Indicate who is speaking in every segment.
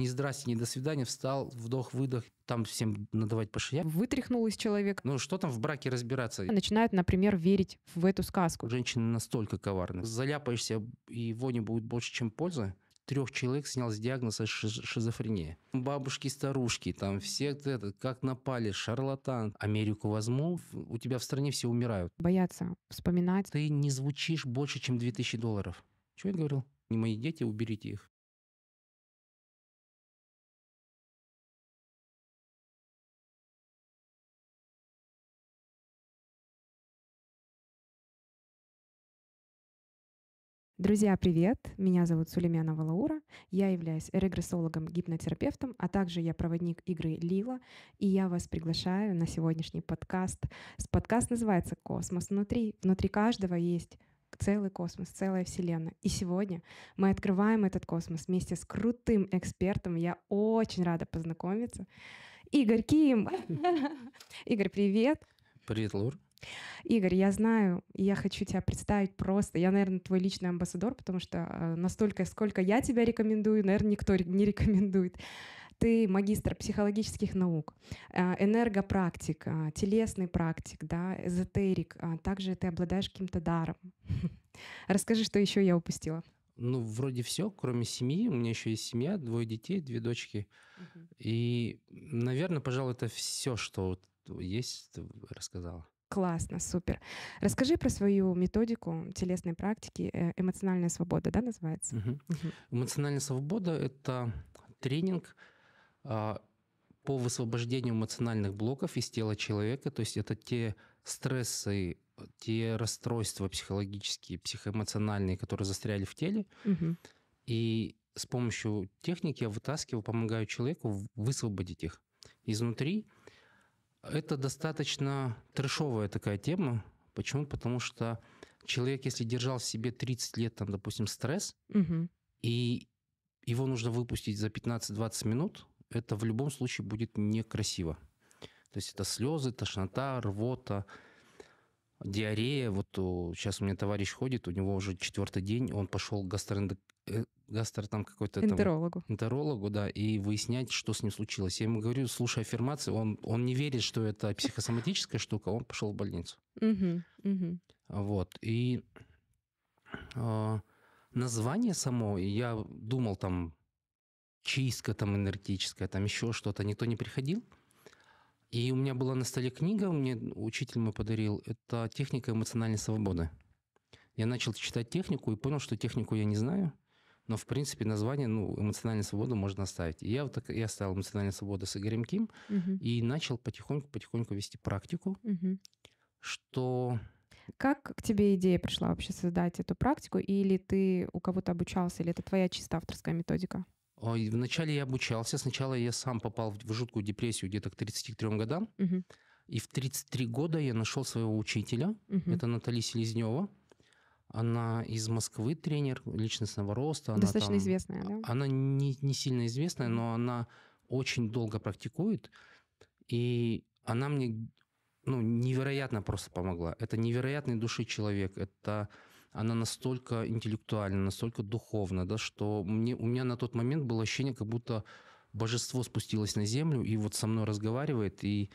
Speaker 1: Не здрасте, не до свидания, встал, вдох-выдох, там всем надавать по шее. Вытряхнулась человек. Ну что там в браке разбираться? Начинают, например, верить в эту сказку. Женщины настолько коварны. Заляпаешься, и вони будет больше, чем пользы трех человек снял с диагноза шизофрения. Бабушки, старушки, там все это, как напали, шарлатан. Америку возьму, у тебя в стране все умирают.
Speaker 2: Боятся вспоминать. Ты не
Speaker 1: звучишь больше, чем 2000 долларов. Чего я говорил? Не мои дети, уберите их.
Speaker 2: Друзья, привет! Меня зовут Сулеймянова Лаура. Я являюсь регрессологом, гипнотерапевтом, а также я проводник игры Лила. И я вас приглашаю на сегодняшний подкаст. Подкаст называется «Космос внутри». Внутри каждого есть целый космос, целая Вселенная. И сегодня мы открываем этот космос вместе с крутым экспертом. Я очень рада познакомиться. Игорь Ким! Игорь, привет! Привет, Лаур! Игорь, я знаю, я хочу тебя представить просто. Я, наверное, твой личный амбассадор, потому что э, настолько, сколько я тебя рекомендую, наверное, никто не рекомендует. Ты магистр психологических наук, э, энергопрактик, телесный практик, да, эзотерик. А также ты обладаешь каким-то даром. Расскажи, что еще я упустила.
Speaker 1: Ну, вроде все, кроме семьи. У меня еще есть семья, двое детей, две дочки. Угу. И, наверное, пожалуй, это все, что есть, рассказала.
Speaker 2: Классно, супер. Расскажи про свою методику телесной практики э, «Эмоциональная свобода», да, называется?
Speaker 1: Угу. Угу. «Эмоциональная свобода» — это тренинг а, по высвобождению эмоциональных блоков из тела человека, то есть это те стрессы, те расстройства психологические, психоэмоциональные, которые застряли в теле, угу. и с помощью техники я вытаскиваю, помогаю человеку высвободить их изнутри, это достаточно трешовая такая тема. Почему? Потому что человек, если держал в себе 30 лет, там, допустим, стресс, угу. и его нужно выпустить за 15-20 минут, это в любом случае будет некрасиво. То есть это слезы, тошнота, рвота, диарея. Вот сейчас у меня товарищ ходит, у него уже четвертый день, он пошел к гастроэндок... Э, гастро там какой-то... Энтерологу. Там, энтерологу, да, и выяснять, что с ним случилось. Я ему говорю, слушай аффирмации, он, он не верит, что это психосоматическая штука, он пошел в больницу. Вот, и а, название само, я думал там чистка там энергетическая, там еще что-то, никто не приходил. И у меня была на столе книга, мне учитель мой подарил, это «Техника эмоциональной свободы». Я начал читать технику и понял, что технику я не знаю, но, в принципе, название ну, «Эмоциональная свобода» можно оставить. И я, вот так, я оставил «Эмоциональная свобода» с Игорем Ким угу. и начал потихоньку-потихоньку вести практику, угу. что...
Speaker 2: Как к тебе идея пришла вообще создать эту практику? Или ты у кого-то обучался, или это твоя чисто авторская методика?
Speaker 1: А, вначале я обучался. Сначала я сам попал в жуткую депрессию где-то к 33 годам. Угу. И в 33 года я нашел своего учителя. Угу. Это Наталья Селезнева. Она из Москвы тренер личностного роста. Она Достаточно там,
Speaker 2: известная, да?
Speaker 1: Она не, не сильно известная, но она очень долго практикует. И она мне ну, невероятно просто помогла. Это невероятный души человек. Это она настолько интеллектуальна, настолько духовна, да, что мне, у меня на тот момент было ощущение, как будто божество спустилось на землю и вот со мной разговаривает, и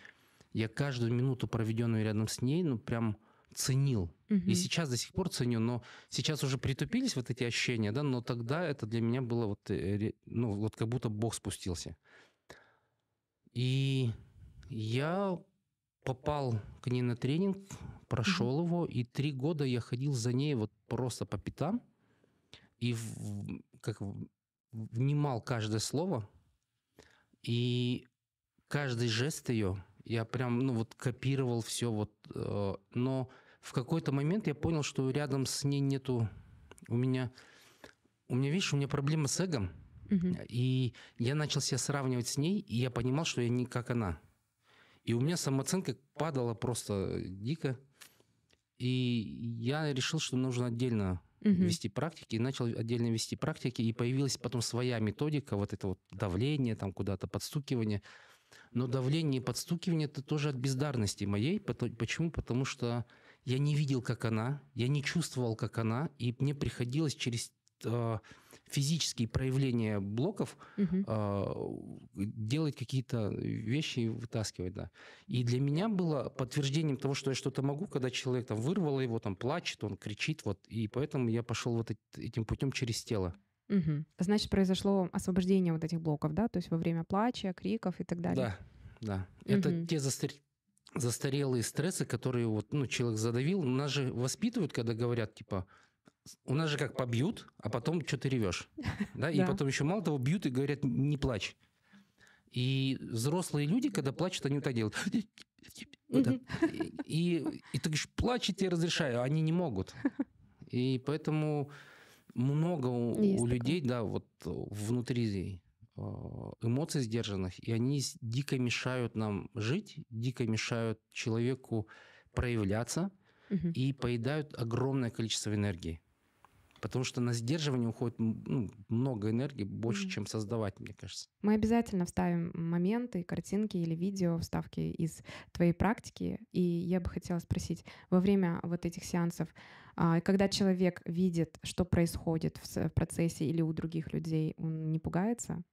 Speaker 1: я каждую минуту, проведенную рядом с ней, ну, прям ценил. Угу. И сейчас до сих пор ценю, но сейчас уже притупились вот эти ощущения, да, но тогда это для меня было вот, э, ну, вот как будто Бог спустился. И я попал к ней на тренинг, прошел mm-hmm. его, и три года я ходил за ней вот просто по пятам и в, как внимал каждое слово и каждый жест ее. Я прям, ну вот копировал все вот, э, но в какой-то момент я понял, что рядом с ней нету у меня, у меня видишь, у меня проблема с эгом, mm-hmm. и я начал себя сравнивать с ней, и я понимал, что я не как она. И у меня самооценка падала просто дико. И я решил, что нужно отдельно угу. вести практики, и начал отдельно вести практики, и появилась потом своя методика, вот это вот давление, там куда-то подстукивание. Но давление и подстукивание это тоже от бездарности моей. Почему? Потому что я не видел, как она, я не чувствовал, как она, и мне приходилось через а, физические проявления блоков, угу. э, делать какие-то вещи и вытаскивать, да. И для меня было подтверждением того, что я что-то могу, когда человек там вырвало его, там плачет, он кричит, вот, и поэтому я пошел вот этим путем через тело.
Speaker 2: Угу. Значит, произошло освобождение вот этих блоков, да, то есть во время плача, криков и так далее.
Speaker 1: Да, да. Угу. Это те застар... застарелые стрессы, которые вот, ну, человек задавил. Нас же воспитывают, когда говорят, типа, у нас же как побьют, а потом что ты ревешь. Да? И да. потом еще мало того бьют и говорят, не плачь. И взрослые люди, когда плачут, они вот так делают. Вот так. И, и ты говоришь, плачь, я тебе разрешаю. они не могут. И поэтому много у, у людей, да, вот внутри э, эмоций сдержанных, и они дико мешают нам жить, дико мешают человеку проявляться угу. и поедают огромное количество энергии. Потому что на сдерживание уходит ну, много энергии, больше, mm-hmm. чем создавать, мне кажется.
Speaker 2: Мы обязательно вставим моменты, картинки или видео, вставки из твоей практики. И я бы хотела спросить, во время вот этих сеансов, а, когда человек видит, что происходит в процессе или у других людей, он не пугается?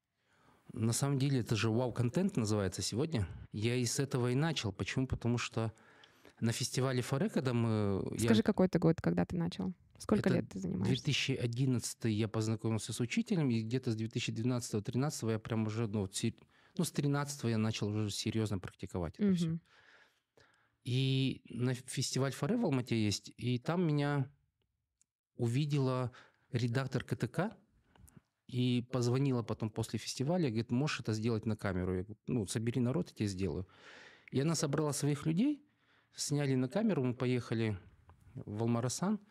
Speaker 1: На самом деле это же вау-контент называется сегодня. Я из этого и начал. Почему? Потому что на фестивале Форе, когда мы... Скажи, я...
Speaker 2: какой это год, когда ты начал? Сколько Это лет ты занимаешься?
Speaker 1: 2011 я познакомился с учителем, и где-то с 2012-2013 я прям уже, ну, ну с 13 я начал уже серьезно практиковать это угу. все. И на фестиваль Форе в Алмате есть, и там меня увидела редактор КТК, и позвонила потом после фестиваля, говорит, можешь это сделать на камеру? Я говорю, ну, собери народ, я тебе сделаю. И она собрала своих людей, сняли на камеру, мы поехали в Алмарасан –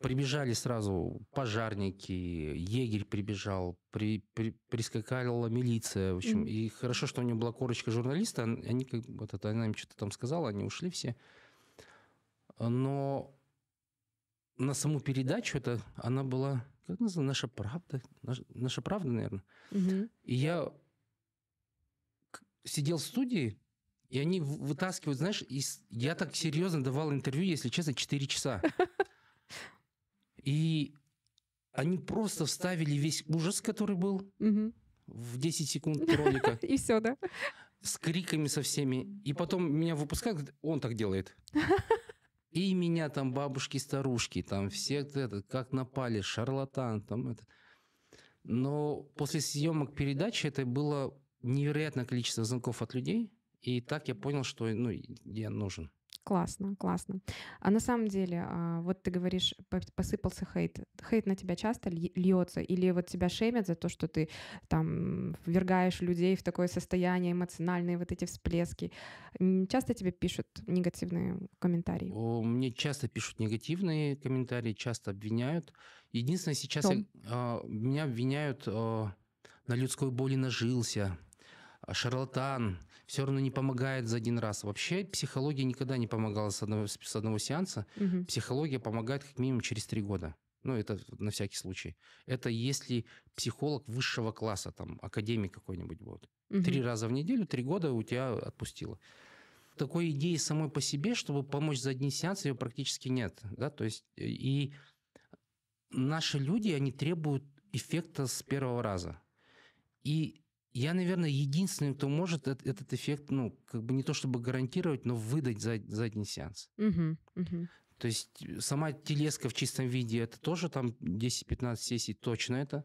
Speaker 1: Прибежали сразу пожарники, егерь прибежал, при, при, прискакала милиция, в общем. Mm. И хорошо, что у него была корочка журналиста, они как вот это, она им что-то там сказала, они ушли все. Но на саму передачу это она была, как называется, наша правда, наша, наша правда, наверное. Mm -hmm. И я сидел в студии, и они вытаскивают, знаешь, из... я так серьезно давал интервью, если честно, 4 часа. И они просто вставили весь ужас, который был угу. в 10 секунд ролика. И все, да? С криками со всеми. И потом меня выпускают, он так делает. И меня там бабушки, старушки, там все это, как напали, шарлатан, там это. Но после съемок передачи это было невероятное количество звонков от людей. И так я понял, что ну, я нужен.
Speaker 2: Классно, классно. А на самом деле, а, вот ты говоришь, посыпался хейт. Хейт на тебя часто льется? Или вот тебя шемят за то, что ты там ввергаешь людей в такое состояние эмоциональные, вот эти всплески? Часто тебе пишут негативные комментарии?
Speaker 1: О, мне часто пишут негативные комментарии, часто обвиняют. Единственное, сейчас я, а, меня обвиняют а, на людской боли нажился. А шарлатан, все равно не помогает за один раз. Вообще психология никогда не помогала с одного, с одного сеанса. Угу. Психология помогает как минимум через три года. Ну, это на всякий случай. Это если психолог высшего класса, там, академик какой-нибудь будет. Угу. Три раза в неделю, три года у тебя отпустило. Такой идеи самой по себе, чтобы помочь за один сеанс, ее практически нет. Да? То есть, э, и наши люди, они требуют эффекта с первого раза. И я, наверное, единственный, кто может этот, эффект, ну, как бы не то чтобы гарантировать, но выдать за, за один сеанс. Угу, угу. То есть э, сама телеска в чистом виде, это тоже там 10-15 сессий, точно это.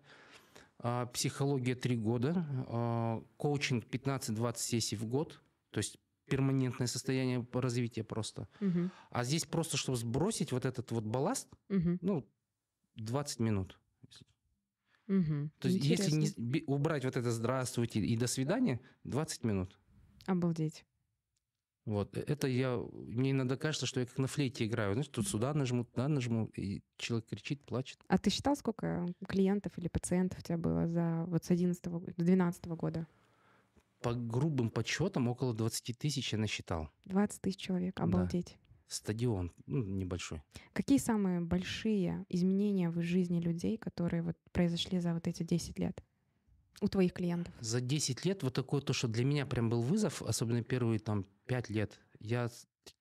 Speaker 1: А, психология 3 года, а, коучинг 15-20 сессий в год, то есть перманентное состояние развития просто. Угу. А здесь просто, чтобы сбросить вот этот вот балласт, угу. ну, 20 минут.
Speaker 2: Угу. То есть, Интересно. если
Speaker 1: не, убрать вот это здравствуйте и до свидания, 20 минут.
Speaker 2: Обалдеть.
Speaker 1: Вот, э, это я, мне иногда кажется, что я как на флейте играю. Знаешь, тут сюда нажму, туда нажму, и человек кричит, плачет.
Speaker 2: А ты считал, сколько клиентов или пациентов у тебя было за вот с 11 до 12 года?
Speaker 1: По грубым подсчетам около 20 тысяч я насчитал.
Speaker 2: 20 тысяч человек, обалдеть
Speaker 1: стадион ну, небольшой.
Speaker 2: Какие самые большие изменения в жизни людей, которые вот произошли за вот эти 10 лет? У твоих клиентов?
Speaker 1: За 10 лет вот такое то, что для меня прям был вызов, особенно первые там 5 лет. Я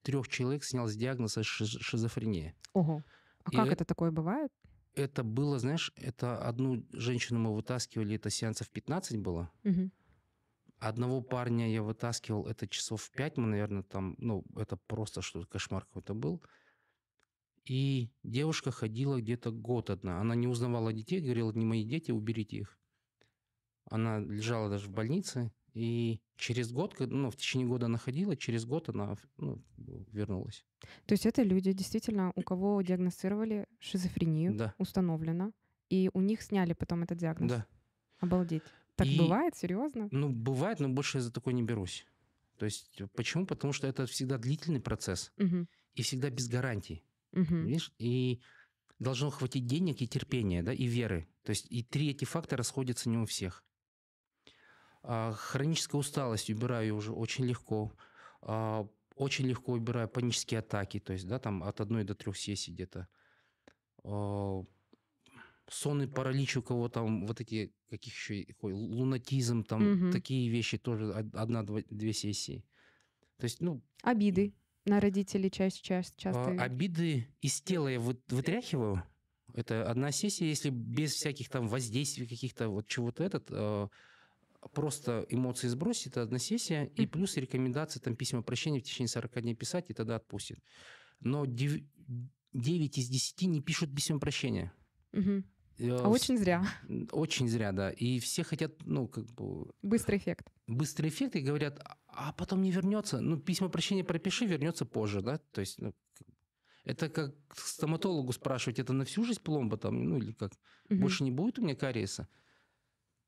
Speaker 1: трех человек снял с диагноза шизофрения.
Speaker 2: Ого. А И как э это такое бывает?
Speaker 1: Это было, знаешь, это одну женщину мы вытаскивали, это сеансов 15 было. Угу. Одного парня я вытаскивал, это часов в пять мы, наверное, там, ну, это просто что-то кошмар какой-то был. И девушка ходила где-то год одна. Она не узнавала детей, говорила, не мои дети, уберите их. Она лежала даже в больнице, и через год, ну, в течение года находила, через год она ну, вернулась.
Speaker 2: То есть это люди действительно, у кого диагностировали шизофрению, да. установлено, и у них сняли потом этот диагноз? Да. Обалдеть. Так и, бывает, серьезно?
Speaker 1: Ну, бывает, но больше я за такое не берусь. То есть э, почему? Потому что это всегда длительный процесс угу. и всегда без гарантий. Угу. Видишь? И должно хватить денег и терпения, да, и веры. То есть и три эти фактора расходятся не у всех. А, хроническая усталость убираю уже очень легко. А, очень легко убираю панические атаки, то есть, да, там от одной до трех сессий где-то. А, сонный паралич у кого там, вот эти, каких еще, какой, лунатизм, там, угу. такие вещи тоже одна-две сессии. То есть, ну...
Speaker 2: Обиды на родителей часть, часть, часто. А,
Speaker 1: обиды из тела я вот вытряхиваю. Это одна сессия, если без всяких там воздействий каких-то вот чего-то этот, а, просто эмоции сбросить, это одна сессия, и плюс рекомендации там письма прощения в течение 40 дней писать, и тогда отпустит. Но 9 из 10 не пишут письма прощения. Угу. Э, а очень зря. Очень зря, да. И все хотят, ну, как бы...
Speaker 2: Быстрый эффект.
Speaker 1: Быстрый эффект, и говорят, а, а потом не вернется. Ну, письмо прощения пропиши, вернется позже, да? То есть, ну, это как стоматологу спрашивать, это на всю жизнь пломба там, ну, или как? Угу. Больше не будет у меня кариеса?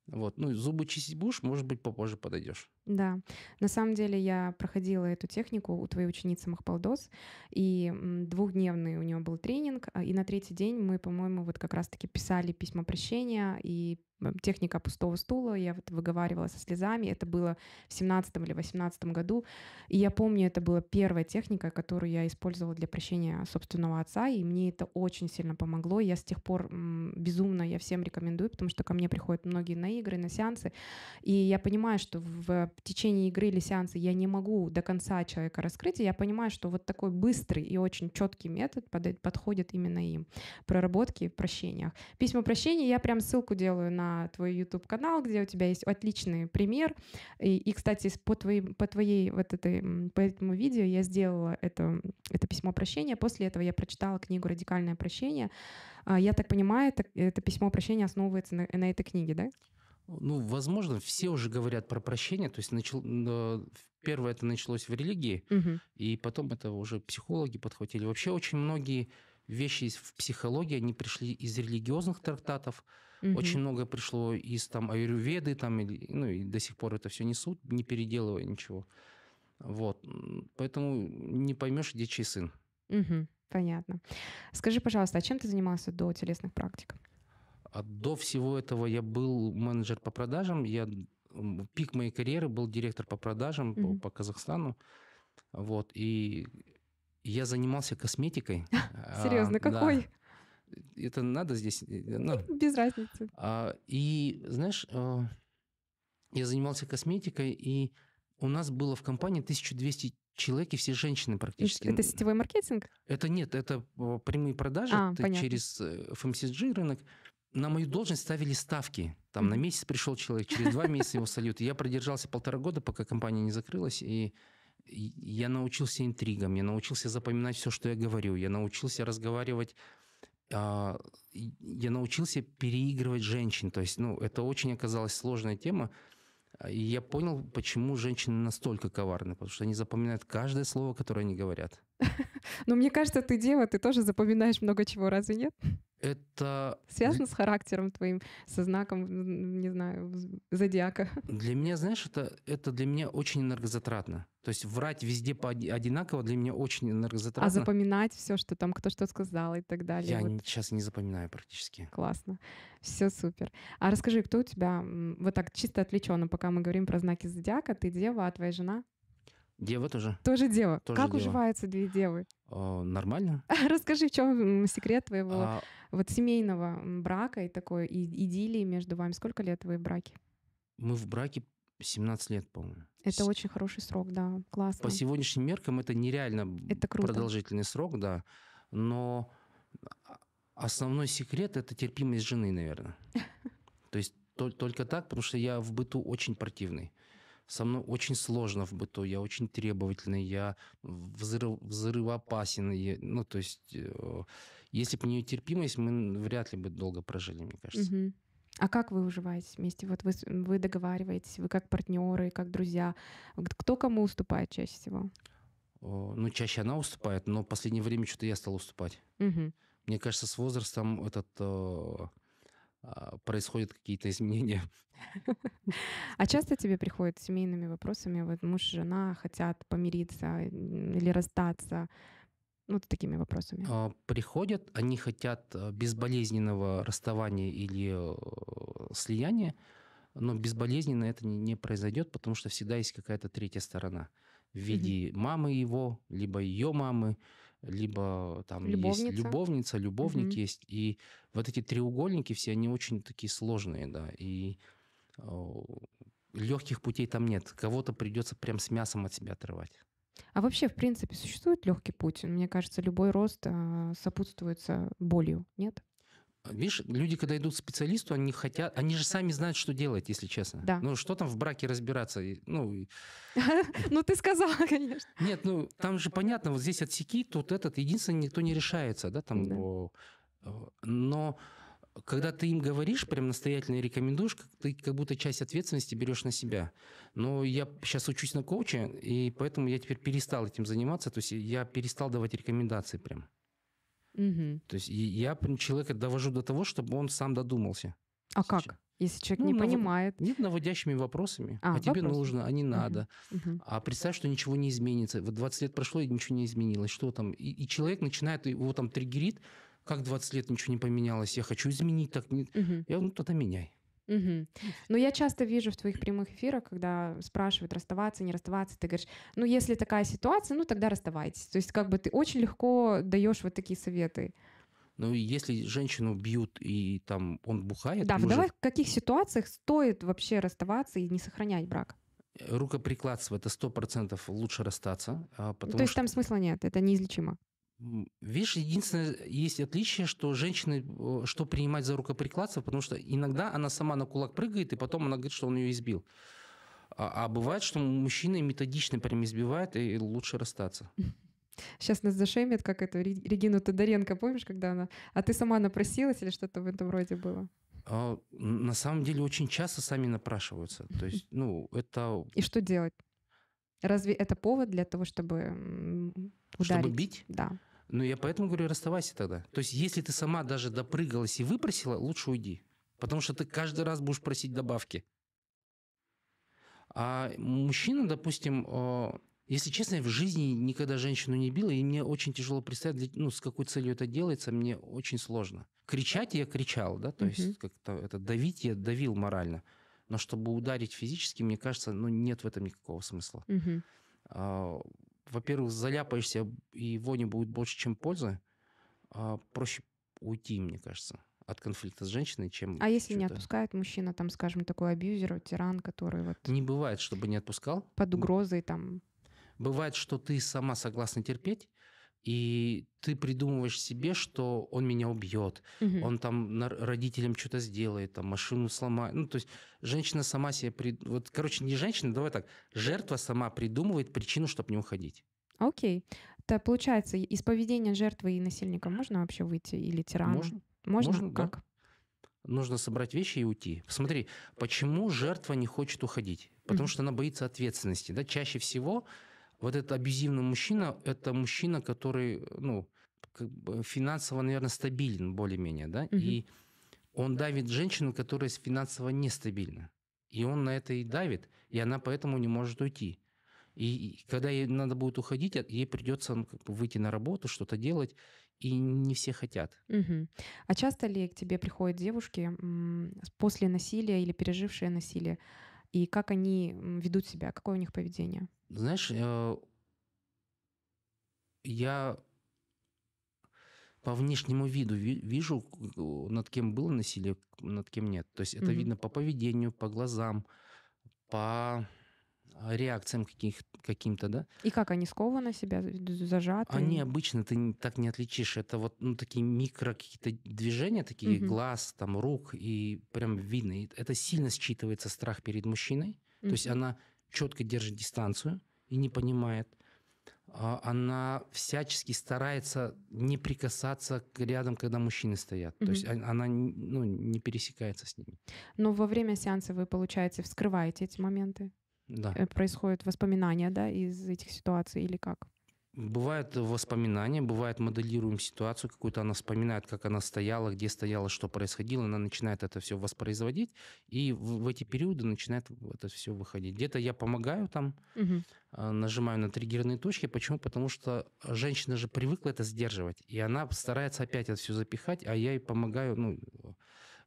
Speaker 1: Вот, ну, зубы чистить будешь, может быть, попозже подойдешь.
Speaker 2: Да, на самом деле я проходила эту технику у твоей ученицы Махпалдос, и двухдневный у нее был тренинг, а, и на третий день мы, по-моему, вот как раз-таки писали письма прощения и техника пустого стула, я вот выговаривала со слезами, это было в семнадцатом или восемнадцатом году, и я помню, это была первая техника, которую я использовала для прощения собственного отца, и мне это очень сильно помогло, я с тех пор безумно, я всем рекомендую, потому что ко мне приходят многие на игры, на сеансы, и я понимаю, что в в течение игры или сеанса я не могу до конца человека раскрыть, и я понимаю, что вот такой быстрый и очень четкий метод под подходит именно им. Проработки в прощениях. Письма прощения, я прям ссылку делаю на твой YouTube-канал, где у тебя есть отличный пример. И, и кстати, по твоей, по твоей вот этой, по этому видео я сделала это, это письмо прощения. После этого я прочитала книгу «Радикальное прощение». А, я так понимаю, это, это письмо прощения основывается на, на этой книге, да?
Speaker 1: Ну, возможно, все уже говорят про прощение. То есть начал, первое это началось в религии, угу. и потом это уже психологи подхватили. Вообще очень многие вещи в психологии, они пришли из религиозных трактатов. Угу. Очень много пришло из там аюрведы, там, ну, и до сих пор это все несут, не переделывая ничего. Вот. Поэтому не поймешь, где чей сын.
Speaker 2: Угу. Понятно. Скажи, пожалуйста, а чем ты занимался до телесных
Speaker 1: практик? А до всего этого я был менеджер по продажам. Я пик моей карьеры был директор по продажам mm-hmm. по, по Казахстану. Вот и я занимался косметикой. А, Серьезно, какой? Это надо здесь. Э, ну,
Speaker 2: Без разницы.
Speaker 1: А, и знаешь, э, я занимался косметикой, и у нас было в компании 1200 человек и все женщины практически. Это
Speaker 2: сетевой маркетинг?
Speaker 1: Это нет, это э, прямые продажи. А, через FMCG рынок на мою должность ставили ставки. Там на месяц пришел человек, через два месяца его сольют. Я продержался полтора года, пока компания не закрылась, и я научился интригам, я научился запоминать все, что я говорю, я научился разговаривать а, я научился переигрывать женщин. То есть, ну, это очень оказалась сложная тема. И я понял, почему женщины настолько коварны, потому что они запоминают каждое слово, которое они говорят.
Speaker 2: Но мне кажется, ты дева, ты тоже запоминаешь много чего, разве нет?
Speaker 1: Это... Связано
Speaker 2: с характером твоим, со знаком, не знаю, зодиака.
Speaker 1: Для меня, знаешь, это, это для меня очень энергозатратно. То есть врать везде по одинаково для меня очень а энергозатратно. А
Speaker 2: запоминать все, что там кто что сказал и так далее. Я вот.
Speaker 1: сейчас не запоминаю практически. Классно.
Speaker 2: Все супер. А расскажи, кто у тебя, вот так чисто отвлеченно, пока мы говорим про знаки зодиака, ты дева, а твоя жена?
Speaker 1: Дева тоже. Тоже дева. Тоже как дева. уживаются
Speaker 2: две девы?
Speaker 1: О, а, нормально.
Speaker 2: Расскажи, в чем секрет твоего а... вот семейного брака и такой и, идиллии между вами? Сколько лет вы в браке?
Speaker 1: Мы в браке 17 лет, по-моему.
Speaker 2: Это С... очень хороший срок, да, классно. По
Speaker 1: сегодняшним меркам это нереально это круто. продолжительный срок, да. Но основной секрет это терпимость жены, наверное. То есть только так, потому что я в быту очень противный со мной очень сложно в быту, я очень требовательный, я взрыв, взрывоопасен. Я, ну, то есть, э, если бы не терпимость, мы вряд ли бы долго прожили, мне кажется.
Speaker 2: Угу. А как вы уживаетесь вместе? Вот вы, вы договариваетесь, вы как партнеры, как друзья. Кто кому уступает чаще всего?
Speaker 1: ну, чаще она уступает, но в последнее время что-то я стал уступать. Угу. Мне кажется, с возрастом этот... Э, а, происходят какие-то изменения. А
Speaker 2: часто тебе приходят семейными вопросами, вот муж, и жена хотят помириться или расстаться, ну, вот такими вопросами?
Speaker 1: А, приходят, они хотят э, безболезненного расставания или э, слияния, но безболезненно это не, произойдет, потому что всегда есть какая-то третья сторона в виде угу. мамы его, либо ее мамы, либо там любовница. есть любовница, любовник угу. есть. И вот эти треугольники все, они очень такие сложные, да. И а, легких путей там нет. Кого-то придется прям с мясом от себя отрывать.
Speaker 2: А вообще, в принципе, существует легкий путь? Мне кажется, любой рост а, сопутствуется болью, нет?
Speaker 1: Видишь, люди, когда идут к специалисту, они хотят, они же сами знают, что делать, если честно. Да. Ну, что там в браке разбираться? Ну, ну ты сказала, конечно. Нет, ну, там же понятно, вот здесь отсеки, тут этот, единственное, никто не решается, да, там. Да. Но когда ты им говоришь, прям настоятельно рекомендуешь, ты как будто часть ответственности берешь на себя. Но я сейчас учусь на коуче, и поэтому я теперь перестал этим заниматься, то есть я перестал давать рекомендации прям. Угу. То есть я человека довожу до того, чтобы он сам додумался. А сейчас. как? Если человек ну, не нав... понимает. Нет, наводящими вопросами. А, а тебе вопрос. нужно, а не надо. Угу. А представь, что ничего не изменится. Вот 20 лет прошло, и ничего не изменилось. Что там? И, и человек начинает, его там триггерит. Как 20 лет ничего не поменялось? Я хочу изменить так. Угу. Я говорю, ну тогда меняй.
Speaker 2: Угу. Ну, Но я часто вижу в твоих прямых эфирах, когда спрашивают, расставаться, не расставаться, ты говоришь, ну, если такая ситуация, ну, тогда расставайтесь. То есть, как бы ты очень легко даешь вот такие советы.
Speaker 1: Ну, если женщину бьют и там он бухает... Да, мужик... давай в
Speaker 2: каких ситуациях стоит вообще расставаться и не сохранять брак?
Speaker 1: Э, рукоприкладство – это 100% лучше расстаться. А, потому То есть что...
Speaker 2: там смысла нет, это неизлечимо?
Speaker 1: Видишь, единственное, есть отличие, что женщины, э, что принимать за рукоприкладство, потому что иногда она сама на кулак прыгает, и потом она говорит, что он ее избил. А, а, бывает, что мужчины методично прям избивают, и лучше расстаться.
Speaker 2: Сейчас нас зашемят, как эту Регину Тодоренко, помнишь, когда она... А ты сама напросилась или что-то в этом роде было?
Speaker 1: А, на самом деле очень часто сами напрашиваются. То есть, ну, это... И
Speaker 2: что делать? Разве это повод для того, чтобы
Speaker 1: ударить? Чтобы бить? Да. Ну, я поэтому говорю, расставайся тогда. То есть, если ты сама даже допрыгалась и выпросила, лучше уйди. Потому что ты каждый раз будешь просить добавки. А мужчина, допустим, э, если честно, я в жизни никогда женщину не била, и мне очень тяжело представить, ну, с какой целью это делается, мне очень сложно. Кричать я кричал, да, то есть как-то это давить я давил морально, но чтобы ударить физически, мне кажется, ну, нет в этом никакого смысла во-первых, заляпаешься, и вони будет больше, чем пользы. А проще уйти, мне кажется, от конфликта с женщиной, чем... А если не отпускает
Speaker 2: мужчина, там, скажем, такой абьюзер, тиран, который вот...
Speaker 1: Не бывает, чтобы не отпускал.
Speaker 2: Под угрозой там...
Speaker 1: Бывает, что ты сама согласна терпеть, и ты придумываешь себе, что он меня убьет, угу. он там родителям что-то сделает, там машину сломает. Ну, то есть женщина сама себе... Прид... Вот, короче, не женщина, давай так. Жертва сама придумывает причину, чтобы не уходить.
Speaker 2: Окей. То получается, из поведения жертвы и насильника можно вообще выйти? Или тирана? Можно. Можно? можно
Speaker 1: как? Да. Нужно собрать вещи и уйти. Смотри, почему жертва не хочет уходить? Потому угу. что она боится ответственности. Да? Чаще всего вот этот абьюзивный мужчина, это мужчина, который, ну, как бы финансово, наверное, стабилен более-менее, да, угу. и он давит женщину, которая финансово нестабильна. И он на это и давит, и она поэтому не может уйти. И, и когда ей надо будет уходить, ей придется ну, как бы выйти на работу, что-то делать, и не все хотят.
Speaker 2: Угу. А часто ли к тебе приходят девушки после насилия или пережившие насилие? и как они ведут себя, какое у них поведение?
Speaker 1: Знаешь, э, я по внешнему виду вижу, над кем было насилие, над кем нет. То есть это угу. видно по поведению, по глазам, по а, реакциям каких, каким-то, да.
Speaker 2: И как они скованы себя, зажаты? Они обычно,
Speaker 1: ты так не отличишь. Это вот ну, такие микро какие-то движения, такие угу. глаз, там, рук, и прям видно. И это сильно считывается страх перед мужчиной. Угу. То есть она четко держит дистанцию и не понимает. А, она всячески старается не прикасаться к рядом, когда мужчины стоят. Угу. То есть она ну, не пересекается с ними.
Speaker 2: Но во время сеанса вы, получается, вскрываете эти моменты? да. Э, происходят воспоминания да, из этих ситуаций или как?
Speaker 1: Бывают воспоминания, бывает моделируем ситуацию какую-то, она вспоминает, как она стояла, где стояла, что происходило, она начинает это все воспроизводить, и в, в эти периоды начинает это все выходить. Где-то я помогаю там, угу. нажимаю на триггерные точки. Почему? Потому что женщина же привыкла это сдерживать, и она старается опять это все запихать, а я ей помогаю, ну,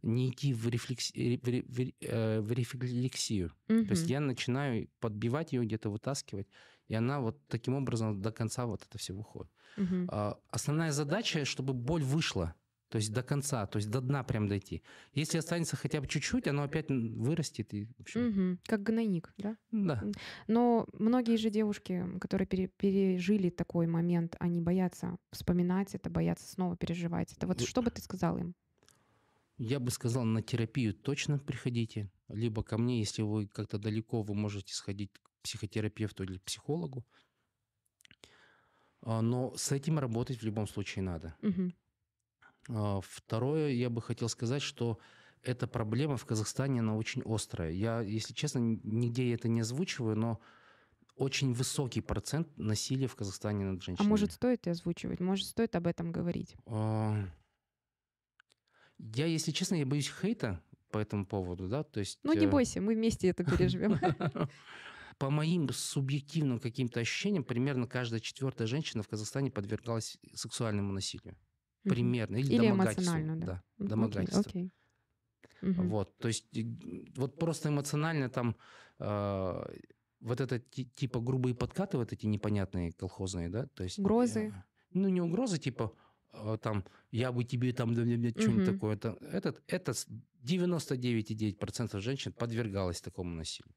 Speaker 1: не идти в, рефлекс... Э, в рефлексию. Угу. То есть я начинаю подбивать ее, где-то вытаскивать, и она вот таким образом до конца вот это все выходит. Угу. А, основная задача, чтобы боль вышла. То есть до конца, то есть до дна прям дойти. Если останется хотя бы чуть-чуть, оно опять вырастет и
Speaker 2: вообще. Угу. Как гнойник, да? Да. Но многие же девушки, которые пере- пережили такой момент, они боятся вспоминать это, боятся снова переживать это. Вот что бы ты сказал им?
Speaker 1: Я бы сказал, на терапию точно приходите. Либо ко мне, если вы как-то далеко, вы можете сходить к психотерапевту или к психологу. А, но с этим работать в любом случае надо. Угу. Второе, я бы хотел сказать, что эта проблема в Казахстане, она очень острая. Я, если честно, нигде я это не озвучиваю, но очень высокий процент насилия в Казахстане над женщинами. А
Speaker 2: может, стоит озвучивать? Может, стоит об этом говорить?
Speaker 1: А... Я, если честно, я боюсь хейта по этому поводу, да, то есть... Ну, не э, бойся,
Speaker 2: мы вместе это переживем.
Speaker 1: По моим субъективным каким-то ощущениям, примерно каждая четвертая женщина в Казахстане подвергалась сексуальному насилию.
Speaker 2: Примерно. Или, или домогательству. да. да домогательству. Окей,
Speaker 1: окей. Вот, то есть э, вот просто эмоционально там э, вот это типа грубые подкаты, вот эти непонятные колхозные, да, то есть... Угрозы. Э, ну, не угрозы, типа Э, там, я бы тебе там, что-нибудь такое. Это, этот, это 99,9% женщин подвергалось такому насилию.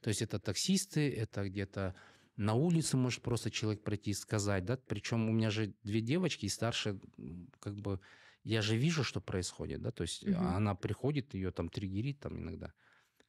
Speaker 1: То есть это таксисты, это где-то на улице может просто человек пройти и сказать, да, причем у меня же две девочки, и старше, как бы, я же вижу, что происходит, да, то есть угу. она приходит, ее там триггерит там иногда.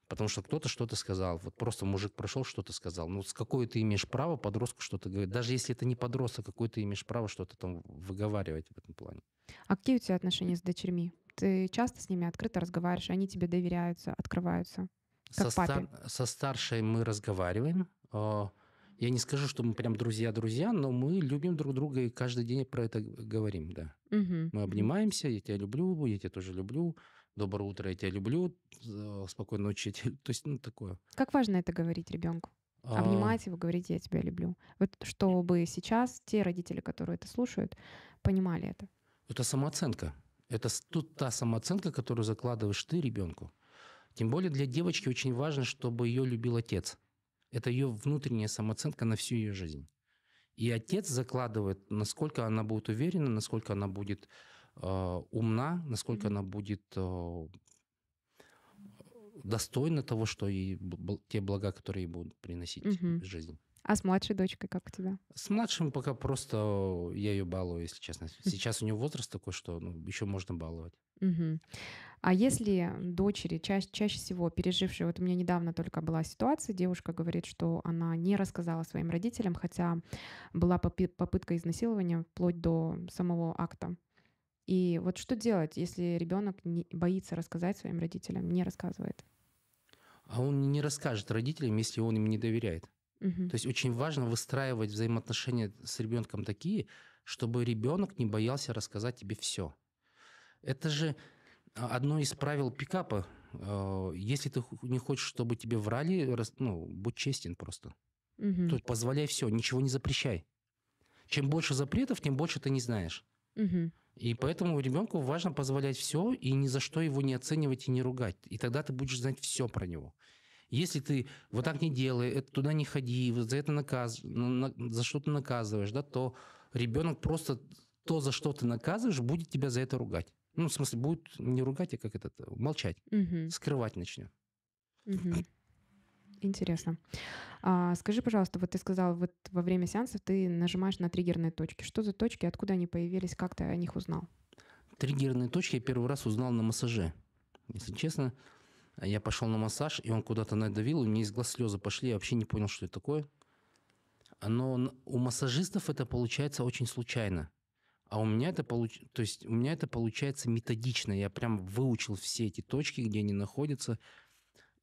Speaker 1: Потому что кто-то что-то сказал. Вот просто мужик прошел, что-то сказал. Ну, с какой ты имеешь право подростку что-то говорить? Даже если это не подросток, какой ты имеешь право что-то там выговаривать в этом плане?
Speaker 2: А какие у тебя отношения с дочерьми? Ты часто с ними открыто разговариваешь, они тебе доверяются, открываются? Как со, Стар...
Speaker 1: со старшей мы разговариваем. А, я не скажу, что мы прям друзья-друзья, но мы любим друг друга и каждый день про это говорим, да. Угу. Мы обнимаемся, я тебя люблю, я тебя тоже люблю доброе утро, я тебя люблю, э, спокойной ночи, то есть, ну, такое.
Speaker 2: Как важно это говорить ребенку?
Speaker 1: А, Обнимать
Speaker 2: его, говорить «я тебя люблю». Вот чтобы сейчас те родители, которые это слушают, понимали это.
Speaker 1: Это самооценка. Это тут та самооценка, которую закладываешь ты ребенку. Тем более для девочки очень важно, чтобы ее любил отец. Это ее внутренняя самооценка на всю ее жизнь. И отец закладывает, насколько она будет уверена, насколько она будет Э, умна, насколько она будет э, достойна того, что и те блага, которые ей будут приносить угу. жизнь.
Speaker 2: А с младшей дочкой как у тебя?
Speaker 1: С младшим пока просто я ее балую, если честно. Сейчас у нее возраст такой, что ну, еще можно баловать.
Speaker 2: Угу. А если дочери, ча- чаще всего пережившие, вот у меня недавно только была ситуация, девушка говорит, что она не рассказала своим родителям, хотя была попытка изнасилования вплоть до самого акта. И вот что делать, если ребенок не, боится рассказать своим родителям, не рассказывает?
Speaker 1: А он не расскажет родителям, если он им не доверяет. Угу. То есть очень важно выстраивать взаимоотношения с ребенком такие, чтобы ребенок не боялся рассказать тебе все. Это же одно из правил пикапа. Э, если ты не хочешь, чтобы тебе врали, ну, будь честен просто. Угу. Тут позволяй все, ничего не запрещай. Чем больше запретов, тем больше ты не знаешь. Угу. И поэтому ребенку важно позволять все и ни за что его не оценивать и не ругать. И тогда ты будешь знать все про него. Если ты вот так не делай, это туда не ходи, вот за это наказ, ну, за что ты наказываешь, да, то ребенок просто то, за что ты наказываешь, будет тебя за это ругать. Ну, в смысле, будет не ругать, а как это, молчать, угу. скрывать начнет.
Speaker 2: Угу. Интересно. А, скажи, пожалуйста, вот ты сказал, вот во время сеансов ты нажимаешь на триггерные точки. Что за точки, откуда они появились, как ты о них узнал?
Speaker 1: Триггерные точки я первый раз узнал на массаже. Если честно, а я пошел на массаж, и он куда-то надавил, и у меня из глаз слезы пошли, я вообще не понял, что это такое. А, но у массажистов это получается очень случайно. А у меня это получ... то есть у меня это получается методично. Я прям выучил все эти точки, где они находятся,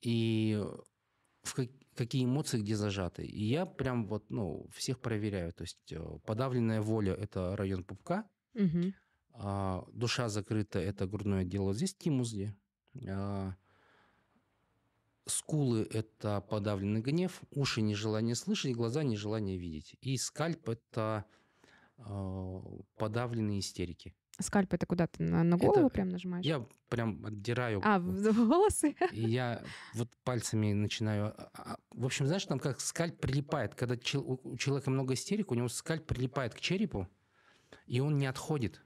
Speaker 1: и в, как какие эмоции где зажаты. И я прям вот, ну, всех проверяю. То есть э, подавленная воля – это район пупка, угу. а, душа закрыта – это грудное дело. здесь тимус где. А, скулы – это подавленный гнев, уши – нежелание слышать, глаза – нежелание видеть. И скальп – это а, подавленные истерики.
Speaker 2: Скальп это куда ты на, на голову это, прям нажимаешь? Я
Speaker 1: прям отдираю. А,
Speaker 2: в волосы? И
Speaker 1: я вот пальцами начинаю. А, а, в общем, знаешь, там как скальп прилипает. Когда у человека много истерик, у него скальп прилипает к черепу, и он не отходит.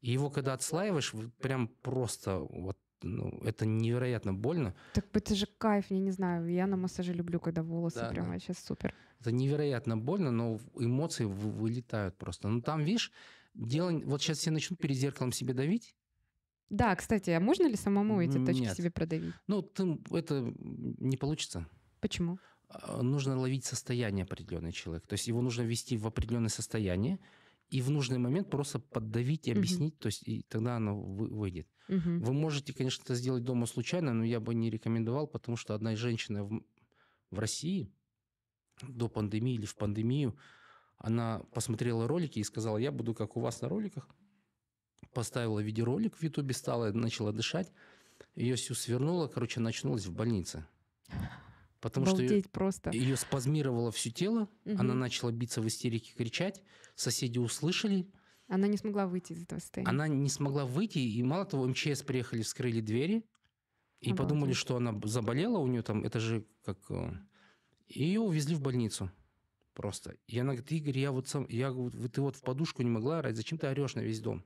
Speaker 1: И его, когда отслаиваешь, прям просто вот ну, это невероятно больно. Так
Speaker 2: это же кайф, я не знаю, я на массаже люблю, когда волосы да, прям да. сейчас супер.
Speaker 1: Это невероятно больно, но эмоции вылетают просто. Ну там, видишь, дело... Вот сейчас все начнут перед зеркалом себе давить,
Speaker 2: да, кстати, а можно ли самому эти точки Нет. себе продавить?
Speaker 1: Ну, ты, это не получится. Почему? А, нужно ловить состояние определенный человек. То есть его нужно ввести в определенное состояние и в нужный момент просто поддавить и объяснить, угу. то есть и тогда оно вы, выйдет. Угу. Вы можете, конечно, это сделать дома случайно, но я бы не рекомендовал, потому что одна женщина в, в России до пандемии или в пандемию она посмотрела ролики и сказала, я буду как у вас на роликах. Поставила видеоролик в Ютубе, стала, начала дышать. Ее всю свернула, короче, начнулась в больнице. Потому Балдеть что ее, просто. ее спазмировало все тело, угу. она начала биться в истерике, кричать, соседи услышали.
Speaker 2: Она не смогла выйти из этого состояния. Она
Speaker 1: не смогла выйти, и мало того, МЧС приехали, вскрыли двери, и Обалдеть. подумали, что она заболела, у нее там, это же как... Э, ее увезли в больницу просто. И она говорит, Игорь, я вот сам, я вот, ты вот в подушку не могла орать, зачем ты орешь на весь дом?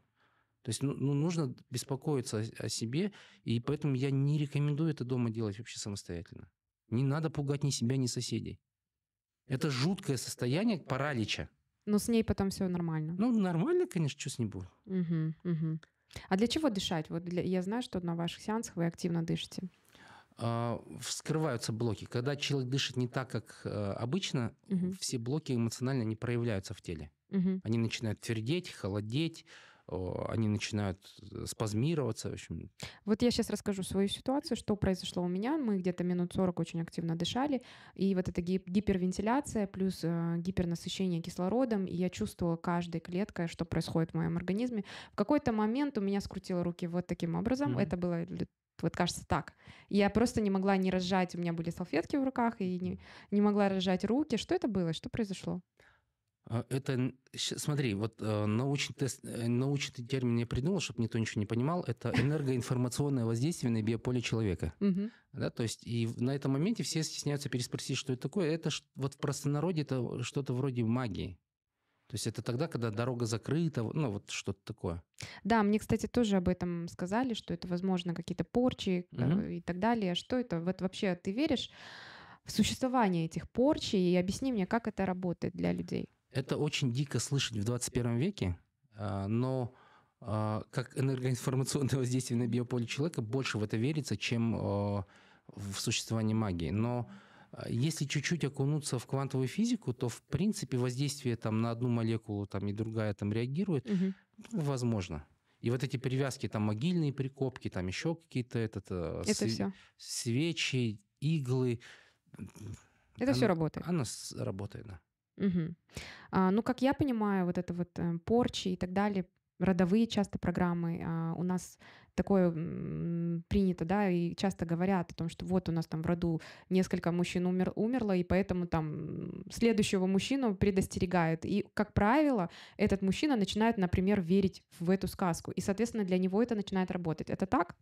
Speaker 1: То есть ну, ну, нужно беспокоиться о, о себе, и поэтому я не рекомендую это дома делать вообще самостоятельно. Не надо пугать ни себя, ни соседей. Это жуткое состояние паралича.
Speaker 2: Но с ней потом все нормально. Ну,
Speaker 1: нормально, конечно, что с ней будет.
Speaker 2: Угу, угу. А для чего дышать? Вот для, я знаю, что на ваших сеансах вы активно дышите.
Speaker 1: А, вскрываются блоки. Когда человек дышит не так, как э, обычно, угу. все блоки эмоционально не проявляются в теле. Угу. Они начинают твердеть, холодеть, они начинают э, спазмироваться. В общем.
Speaker 2: Вот я сейчас расскажу свою ситуацию, что произошло у меня. Мы где-то минут 40 очень активно дышали, и вот эта гипервентиляция плюс э, гипернасыщение кислородом, и я чувствовала каждой клеткой, что происходит в моем организме. В какой-то момент у меня скрутило руки вот таким образом. mm Это было вот кажется так. Я просто не могла не разжать, у меня были салфетки в руках, и не, не могла разжать руки. Что это было, что произошло?
Speaker 1: А, это, смотри, вот э, научный, тест, э, научный термин я придумал, чтобы никто ничего не понимал, это энергоинформационное воздействие на биополе человека. Угу. Да, то есть и на этом моменте все стесняются переспросить, что это такое. Это вот в простонародье это что-то вроде магии. То есть это тогда, когда дорога закрыта, ну вот что-то такое.
Speaker 2: Да, мне, кстати, тоже об этом сказали, что это, возможно, какие-то порчи угу. и так далее. Что это? Вот вообще ты веришь в существование этих порчи и объясни мне, как это работает для людей.
Speaker 1: Это очень дико слышать в 21 веке, а, но а, как энергоинформационное воздействие на биополе человека больше в это верится, чем а, в существование магии. Но а если чуть-чуть окунуться в квантовую физику, то в принципе воздействие там на одну молекулу там и другая там реагирует, угу. возможно. И вот эти привязки, там могильные прикопки, там еще какие-то этот, э, это св... все. свечи, иглы. Это она, все работает. Она работает, да.
Speaker 2: Угу. А, ну, как я понимаю, вот это вот э, порчи и так далее родовые часто программы. А, у нас такое принято, да, и часто говорят о том, что вот у нас там в роду несколько мужчин умер, умерло, и поэтому там следующего мужчину предостерегают. И, как правило, этот мужчина начинает, например, верить в эту сказку. И, соответственно, для него это начинает работать. Это так?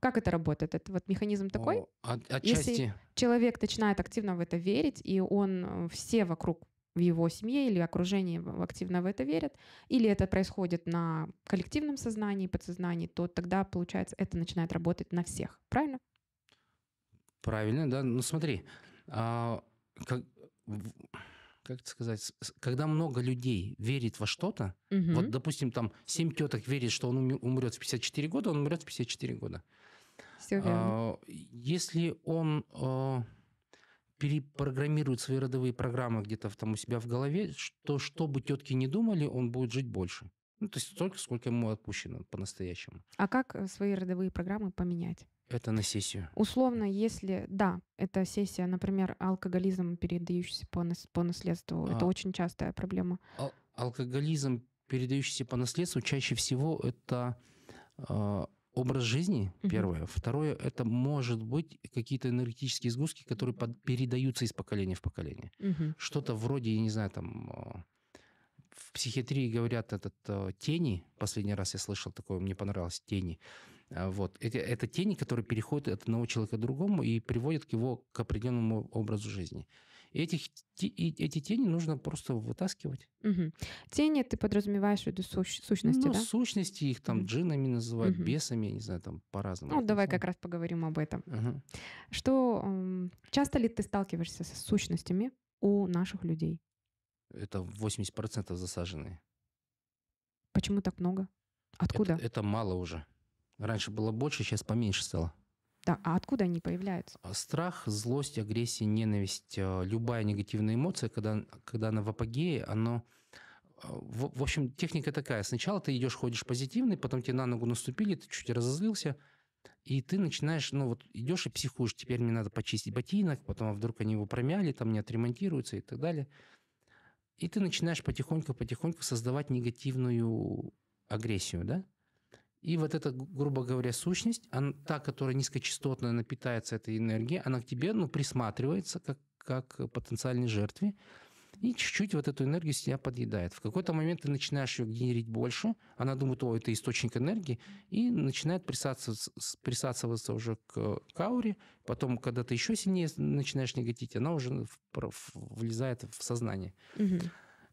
Speaker 2: Как это работает? Это вот механизм такой? О, от, отчасти. Если человек начинает активно в это верить, и он э, все вокруг в его семье или окружении активно в это верят, или это происходит на коллективном сознании, подсознании, то тогда, получается, это начинает работать на всех. Правильно?
Speaker 1: Правильно, да. Ну смотри, а, как, как это сказать, когда много людей верит во что-то, угу. вот, допустим, там 7 теток верит, что он умрет в 54 года, он умрет в 54 года.
Speaker 2: Все верно. А,
Speaker 1: если он... А, перепрограммирует свои родовые программы где-то там у себя в голове, что что бы тетки не думали, он будет жить больше. Ну, то есть столько, сколько ему отпущено по-настоящему.
Speaker 2: А как э, свои родовые программы поменять?
Speaker 1: Это на сессию.
Speaker 2: Условно, если, да, это сессия, например, алкоголизм, передающийся по, нас, по наследству, а, это очень частая проблема.
Speaker 1: Ал- алкоголизм, передающийся по наследству, чаще всего это а, образ жизни, первое. Угу. Второе, это может быть какие-то энергетические сгустки, которые под, передаются из поколения в поколение. Угу. Что-то вроде, я не знаю, там а, в психиатрии говорят этот а, тени. Последний раз я слышал такое, мне понравилось тени. А, вот это, это тени, которые переходят от одного человека к другому и приводят к его к определенному образу жизни. Этих, эти тени нужно просто вытаскивать.
Speaker 2: Угу. Тени ты подразумеваешь в виду сущ, сущности, ну, да?
Speaker 1: сущности, их там джинами называют, угу. бесами, я не знаю, там по-разному. Ну, давай как раз поговорим об этом. Угу.
Speaker 2: Что, эм, часто ли ты сталкиваешься с сущностями у наших людей?
Speaker 1: Это 80% засаженные.
Speaker 2: Почему так много?
Speaker 1: Откуда? Это, это мало уже. Раньше было больше, сейчас поменьше стало.
Speaker 2: Да, а откуда они появляются?
Speaker 1: А, страх, злость, агрессия, ненависть, а, любая негативная эмоция, когда, когда она в апогее, она в, в общем, техника такая. Сначала ты идешь, ходишь позитивный, потом тебе на ногу наступили, ты чуть разозлился, и ты начинаешь, ну вот идешь и психуешь, теперь мне надо почистить ботинок, потом а вдруг они его промяли, там не отремонтируются и так далее. И ты начинаешь потихоньку-потихоньку создавать негативную агрессию, да? И вот эта, грубо говоря, сущность, она, та, которая низкочастотная, она питается этой энергией, она к тебе ну, присматривается как, как потенциальной жертве и чуть-чуть вот эту энергию с тебя подъедает. В какой-то момент ты начинаешь ее генерить больше, она думает, о, это источник энергии, и начинает присасываться, присасываться уже к, к Потом, когда ты еще сильнее начинаешь негатить, она уже в, в, влезает в сознание. Угу.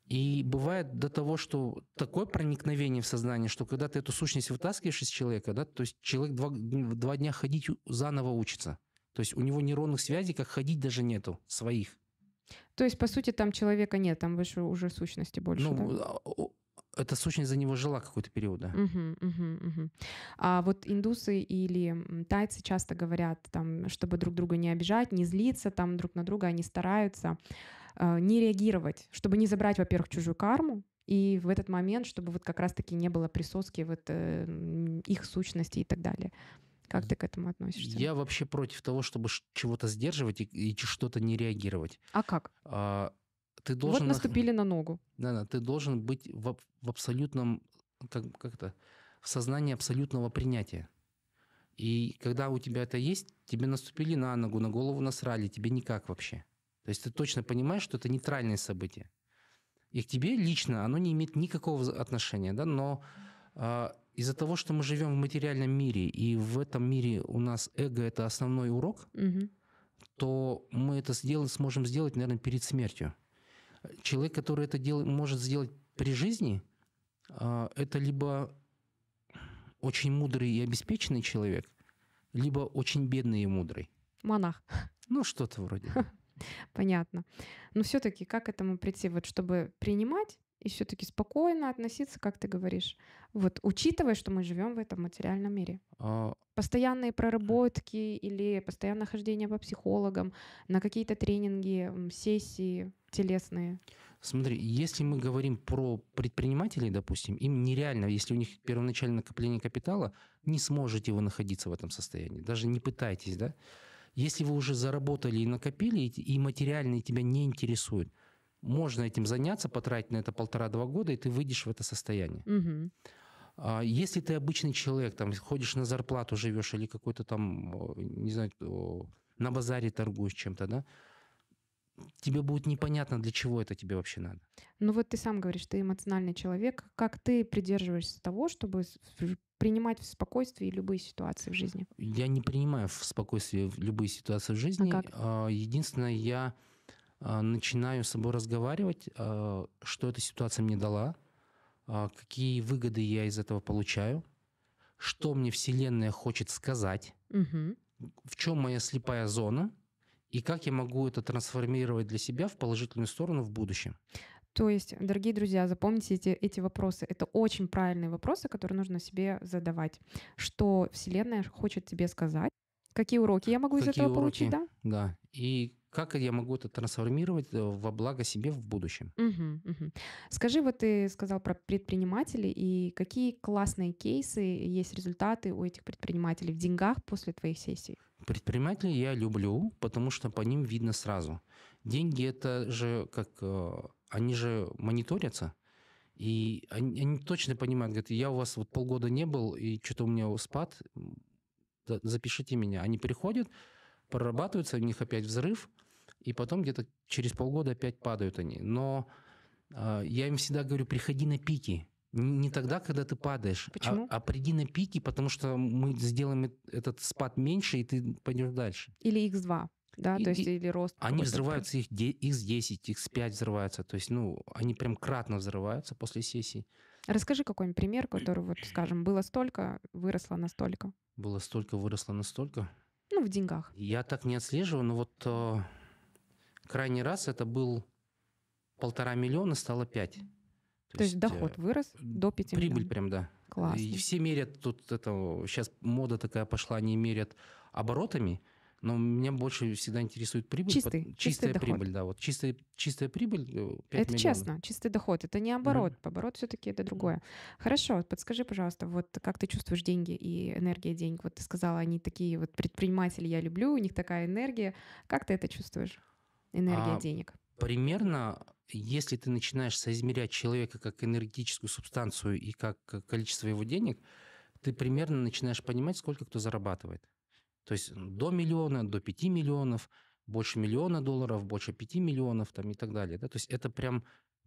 Speaker 1: И бывает до того, что такое проникновение в сознание, что когда ты эту сущность вытаскиваешь из человека, да, то есть человек два, два дня ходить заново учится. То есть у него нейронных связей, как ходить, даже нету своих.
Speaker 2: То есть, по сути, там человека нет, там выше уже сущности больше. Ну, да?
Speaker 1: А, эта сущность за него жила какой-то период, да.
Speaker 2: Угу, угу, угу. А вот индусы или тайцы часто говорят, там, чтобы друг друга не обижать, не злиться там друг на друга, они стараются. А, не реагировать, чтобы не забрать, во-первых, чужую карму, и в этот момент, чтобы вот как раз-таки не было присоски вот, э, их сущности и так далее. Как ты к этому относишься? Я
Speaker 1: вообще против того, чтобы чего-то сдерживать и, и что-то не реагировать. А как? А, ты должен... Вот наступили на ногу. Да, да, ты должен быть в, в абсолютном, как, как это, в сознании абсолютного принятия. И когда у тебя это есть, тебе наступили на ногу, на голову насрали, тебе никак вообще. То есть ты точно понимаешь, что это нейтральное событие. И к тебе лично оно не имеет никакого отношения, да, но э, из-за того, что мы живем в материальном мире, и в этом мире у нас эго это основной урок, угу. то мы это сделать, сможем сделать, наверное, перед смертью. Человек, который это дел, может сделать при жизни, э, это либо очень мудрый и обеспеченный человек, либо очень бедный и мудрый. Монах. Ну, что-то вроде.
Speaker 2: понятно. Но все-таки как к этому прийти? Вот чтобы принимать и все-таки спокойно относиться, как ты говоришь, вот учитывая, что мы живем в этом материальном мире. А... Постоянные проработки или постоянное хождение по психологам, на какие-то тренинги, сессии телесные.
Speaker 1: Смотри, если мы говорим про предпринимателей, допустим, им нереально, если у них первоначальное накопление капитала, не сможете вы находиться в этом состоянии. Даже не пытайтесь, да? Если вы уже заработали и накопили, и материальные тебя не интересуют, можно этим заняться, потратить на это полтора-два года, и ты выйдешь в это состояние. Угу. Если ты обычный человек, там, ходишь на зарплату, живешь, или какой-то там, не знаю, на базаре торгуешь чем-то, да, тебе будет непонятно, для чего это тебе вообще надо.
Speaker 2: Ну вот ты сам говоришь, ты эмоциональный человек. Как ты придерживаешься того, чтобы принимать в спокойствии любые ситуации в жизни?
Speaker 1: Я не принимаю в спокойствии любые ситуации в жизни. А как? А, единственное, я а, начинаю с собой разговаривать, а, что эта ситуация мне дала, какие выгоды я из этого получаю, что мне Вселенная хочет сказать, угу. в чем моя слепая зона – и как я могу это трансформировать для себя в положительную сторону в будущем.
Speaker 2: То есть, дорогие друзья, запомните эти, эти вопросы. Это очень правильные вопросы, которые нужно себе задавать. Что Вселенная хочет тебе сказать? Какие уроки я могу Какие из этого уроки? получить? Да?
Speaker 1: да. И как я могу это трансформировать э, во благо себе в будущем.
Speaker 2: Угу, угу. Скажи, вот ты сказал про предпринимателей, и какие классные кейсы есть результаты у этих предпринимателей в деньгах после твоих сессий?
Speaker 1: Предпринимателей я люблю, потому что по ним видно сразу. Деньги это же как... Э, они же мониторятся. И они, они точно понимают, говорят, я у вас вот полгода не был, и что-то у меня спад, запишите меня. Они приходят, прорабатываются, у них опять взрыв, и потом где-то через полгода опять падают они. Но э, я им всегда говорю, приходи на пики. Не тогда, когда ты падаешь. Почему? А, а приди на пике, потому что мы сделаем этот спад меньше, и ты пойдешь дальше.
Speaker 2: Или x2. Да, и, то есть и, или рост. Они взрываются,
Speaker 1: их X10, X5 взрываются. То есть, ну, они прям кратно взрываются после сессии.
Speaker 2: Расскажи какой-нибудь пример, который, вот, скажем, было столько, выросло настолько.
Speaker 1: Было столько, выросло настолько?
Speaker 2: Ну, в деньгах.
Speaker 1: Я так не отслеживаю, но вот э, крайний раз это был полтора миллиона, стало пять.
Speaker 2: То, То есть доход э, вырос
Speaker 1: до 5 прибыль миллионов. Прибыль прям, да. Класс. И все мерят тут это... Сейчас мода такая пошла, они мерят оборотами, но меня больше всегда интересует прибыль. Чистый, под... чистая чистый прибыль, доход. да. Вот чистая, чистая прибыль. Э, это миллионов. честно,
Speaker 2: чистый доход. Это не оборот. Угу. Оборот все-таки это другое. Хорошо, подскажи, пожалуйста, вот как ты чувствуешь деньги и энергия денег? Вот ты сказала, они такие вот предприниматели, я люблю, у них такая энергия. Как ты это чувствуешь? Энергия а, денег.
Speaker 1: Примерно если ты начинаешь соизмерять человека как энергетическую субстанцию и как э, количество его денег, ты примерно начинаешь понимать, сколько кто зарабатывает. То есть до миллиона, до 5 миллионов, больше миллиона долларов, больше 5 миллионов там, и так далее. Да? То есть это прям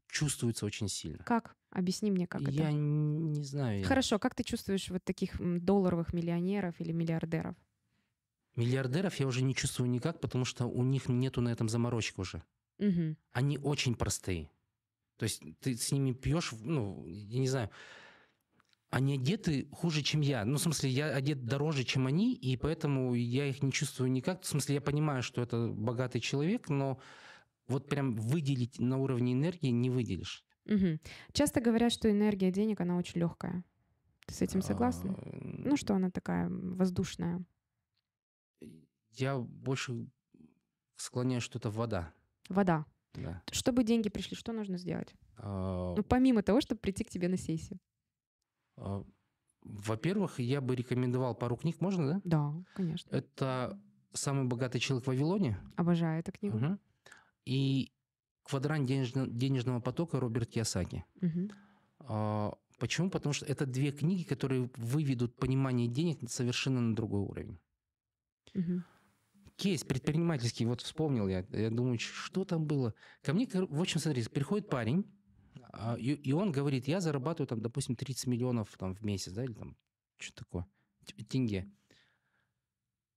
Speaker 1: чувствуется очень сильно.
Speaker 2: Как? Объясни мне, как Я это. Я не знаю. Хорошо, как ты чувствуешь вот таких долларовых миллионеров или миллиардеров?
Speaker 1: Миллиардеров я уже не чувствую никак, потому что у них нету на этом заморочек уже. Угу. Они очень простые. То есть ты с ними пьешь, ну, я не знаю, они одеты хуже, чем я. Ну, в смысле, я одет дороже, чем они, и поэтому я их не чувствую никак. В смысле, я понимаю, что это богатый человек, но вот прям выделить на уровне энергии не выделишь.
Speaker 2: Угу. Часто говорят, что энергия денег, она очень легкая. Ты с этим согласна? А, ну, что она такая воздушная?
Speaker 1: Я больше склоняюсь, что это вода вода. Да.
Speaker 2: Чтобы деньги пришли, что нужно сделать?
Speaker 1: А... Ну, помимо
Speaker 2: того, чтобы прийти к тебе на сессию.
Speaker 1: А... Во-первых, я бы рекомендовал пару книг, можно, да?
Speaker 2: Да, конечно.
Speaker 1: Это «Самый богатый человек в Вавилоне».
Speaker 2: Обожаю эту книгу. Угу.
Speaker 1: И «Квадрант денежного, денежного потока» Роберт Ясаки. Угу. А, почему? Потому что это две книги, которые выведут понимание денег совершенно на другой уровень. Угу. Кейс предпринимательский, вот вспомнил я. Я думаю, что там было? Ко мне, в общем, смотрите, приходит парень, а, и, и он говорит, я зарабатываю, там, допустим, 30 миллионов там, в месяц, да, или там что такое, деньги.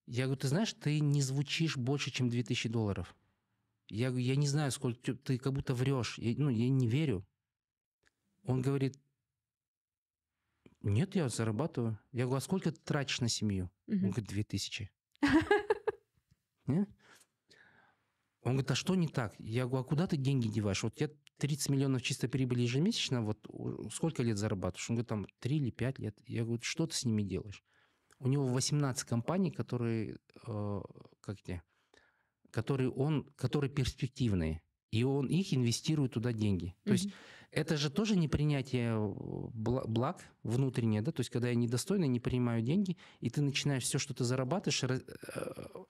Speaker 1: Я говорю, ты знаешь, ты не звучишь больше, чем 2000 долларов. Я говорю, я не знаю, сколько, ты как будто врешь. Я, ну, я не верю. Он говорит, нет, я зарабатываю. Я говорю, а сколько ты тратишь на семью? Угу. Он говорит, 2000. Не? Он говорит, а что не так? Я говорю, а куда ты деньги деваешь? Вот я 30 миллионов чисто прибыли ежемесячно, вот сколько лет зарабатываешь? Он говорит, там 3 или 5 лет. Я говорю, что ты с ними делаешь? У него 18 компаний, которые, э, как те, которые он, которые перспективные и он их инвестирует туда деньги. То mm-hmm. есть это же тоже не принятие э, благ внутреннее, да, то есть когда я недостойно не принимаю деньги, и ты начинаешь все, что ты зарабатываешь, э,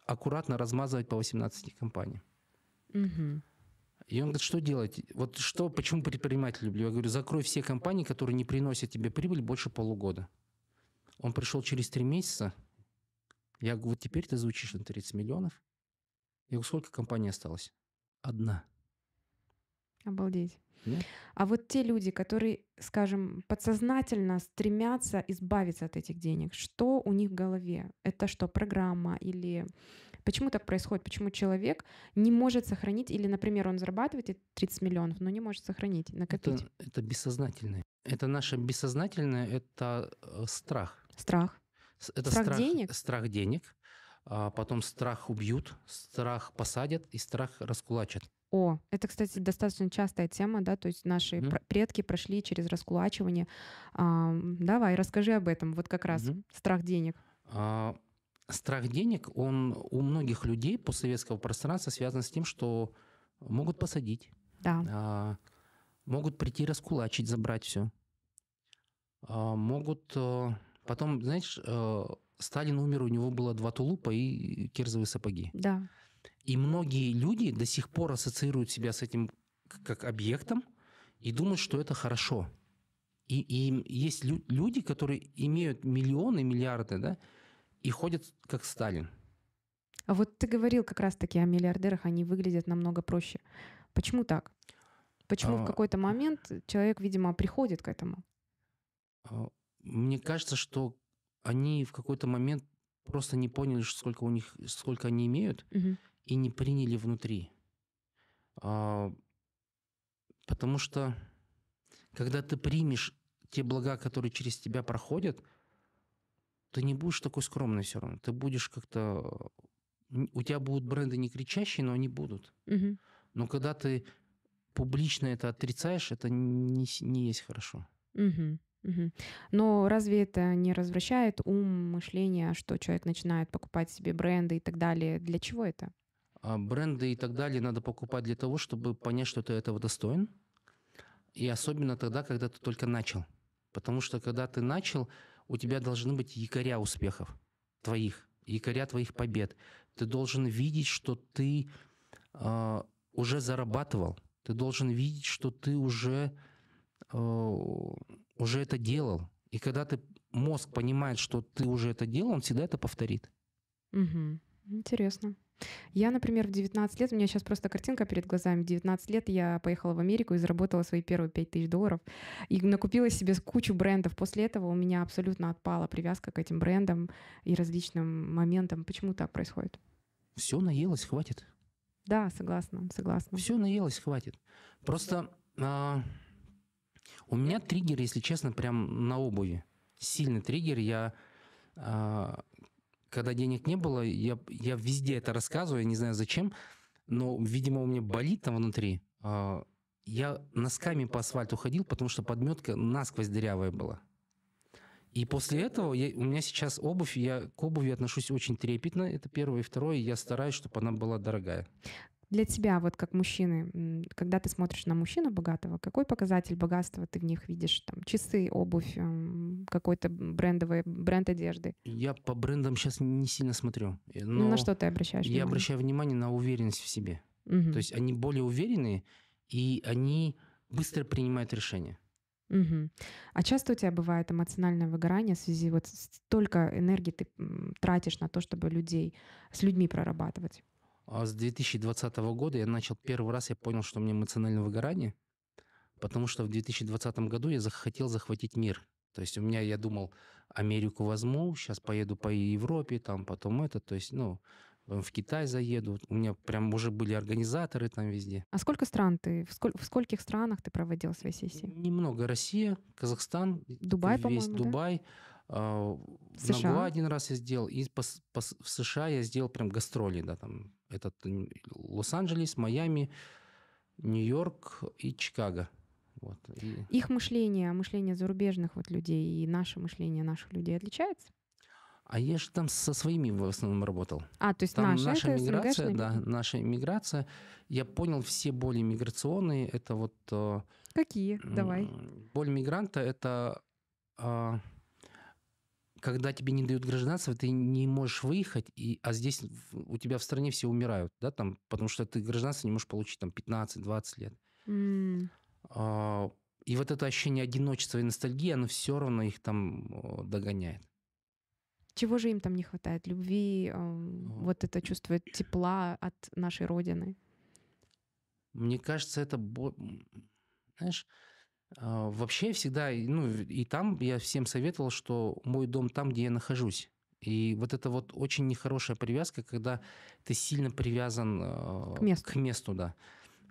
Speaker 1: аккуратно размазывать по 18 компаниям. Mm-hmm. И он говорит, что делать? Вот что, почему предприниматель люблю? Я говорю, закрой все компании, которые не приносят тебе прибыль больше полугода. Он пришел через три месяца. Я говорю, вот теперь ты звучишь на 30 миллионов. Я говорю, сколько компаний осталось? Одна.
Speaker 2: Обалдеть. А вот те люди, которые, скажем, подсознательно стремятся избавиться от этих денег, что у них в голове? Это что, программа или почему так происходит? Почему человек не может сохранить или, например, он зарабатывает 30 миллионов, но не может сохранить, накопить? Это,
Speaker 1: это бессознательное. Это наше бессознательное, это э, страх. Страх. Это страх, страх денег. Страх денег. А потом страх убьют, страх посадят и страх раскулачат.
Speaker 2: О, это, кстати, достаточно частая тема, да, то есть наши mm-hmm. предки прошли через раскулачивание. А, давай, расскажи об этом, вот как раз mm-hmm. страх денег.
Speaker 1: А, страх денег, он у многих людей постсоветского пространства связан с тем, что могут посадить, да. а, могут прийти раскулачить, забрать все, а, могут... А, потом, знаешь, а, Сталин умер, у него было два тулупа и кирзовые сапоги. Да. И многие люди до сих пор ассоциируют себя с этим как объектом и думают, что это хорошо. И, и есть лю- люди, которые имеют миллионы, миллиарды, да, и ходят как Сталин.
Speaker 2: А вот ты говорил как раз-таки о миллиардерах, они выглядят намного проще. Почему так? Почему а... в какой-то момент человек, видимо, приходит к этому?
Speaker 1: А, мне кажется, что они в какой-то момент просто не поняли, сколько у них, сколько они имеют, угу и не приняли внутри. А, потому что когда ты примешь те блага, которые через тебя проходят, ты не будешь такой скромный все равно. Ты будешь как-то... У тебя будут бренды не кричащие, но они будут. Угу. Но когда ты публично это отрицаешь, это не, не есть хорошо.
Speaker 2: Угу. Угу. Но разве это не развращает ум, мышление, что человек начинает покупать себе бренды и так далее? Для чего это?
Speaker 1: А бренды и так далее надо покупать для того, чтобы понять, что ты этого достоин. И особенно тогда, когда ты только начал. Потому что когда ты начал, у тебя должны быть якоря успехов твоих, якоря твоих побед. Ты должен видеть, что ты э, уже зарабатывал. Ты должен видеть, что ты уже, э, уже это делал. И когда ты мозг понимает, что ты уже это делал, он всегда это повторит.
Speaker 2: Угу. Интересно. Я, например, в 19 лет, у меня сейчас просто картинка перед глазами, в 19 лет я поехала в Америку и заработала свои первые 5 тысяч долларов и накупила себе кучу брендов. После этого у меня абсолютно отпала привязка к этим брендам и различным моментам. Почему так происходит?
Speaker 1: Все наелось, хватит. Да, согласна, согласна. Все наелось, хватит. Просто а, у меня триггер, если честно, прям на обуви. Сильный триггер. Я а, когда денег не было, я, я везде это рассказываю, я не знаю зачем, но, видимо, у меня болит там внутри. А, я носками по асфальту ходил, потому что подметка насквозь дырявая была. И после этого я, у меня сейчас обувь, я к обуви отношусь очень трепетно, это первое. И второе, я стараюсь, чтобы она была дорогая
Speaker 2: для тебя, вот как мужчины, когда ты смотришь на мужчину богатого, какой показатель богатства ты в них видишь? Там часы, обувь, какой-то брендовый бренд одежды?
Speaker 1: Я по брендам сейчас не сильно смотрю. Э, ну, но на что ты обращаешь? Я обращаю внимание на уверенность в себе. Угу. То есть они более уверенные и они быстро принимают решения.
Speaker 2: Угу. А часто у тебя бывает эмоциональное выгорание в связи вот только энергии ты тратишь на то, чтобы людей с людьми прорабатывать?
Speaker 1: А с 2020 года я начал первый раз, я понял, что у меня эмоциональное выгорание, потому что в 2020 году я захотел захватить мир. То есть у меня, я думал, Америку возьму, сейчас поеду по Европе, там потом это, то есть, ну, в Китай заеду. У меня прям уже были организаторы там везде.
Speaker 2: А сколько стран ты, в, сколь, в скольких странах ты проводил свои сессии?
Speaker 1: Немного. Россия, Казахстан. Дубай, по-моему, Дубай. Да? А, в США? Нагуа один раз я сделал, и по, по, в США я сделал прям гастроли, да, там, этот Лос-Анджелес, Майами, Нью-Йорк и Чикаго. Вот, и... Их
Speaker 2: мышление, мышление зарубежных вот людей и наше мышление наших людей отличается?
Speaker 1: А я же там со своими в основном работал. А, то есть там наша, наша это миграция, да, наша миграция. Я понял все боли миграционные. Это вот... Э,
Speaker 2: Какие? Давай.
Speaker 1: Боль мигранта — это а, когда тебе не дают гражданство, ты не можешь выехать, и, а здесь у тебя в стране все умирают, да, там, потому что ты гражданство не можешь получить там 15-20 лет. Mm. А, и вот это ощущение одиночества и ностальгии, оно все равно их там э, догоняет.
Speaker 2: Чего же им там не хватает? Любви, э, вот это чувство тепла от нашей Родины?
Speaker 1: Мне кажется, это... Знаешь, а, вообще всегда, ну и там я всем советовал, что мой дом там, где я нахожусь. И вот это вот очень нехорошая привязка, когда ты сильно привязан а, к месту, к месту да.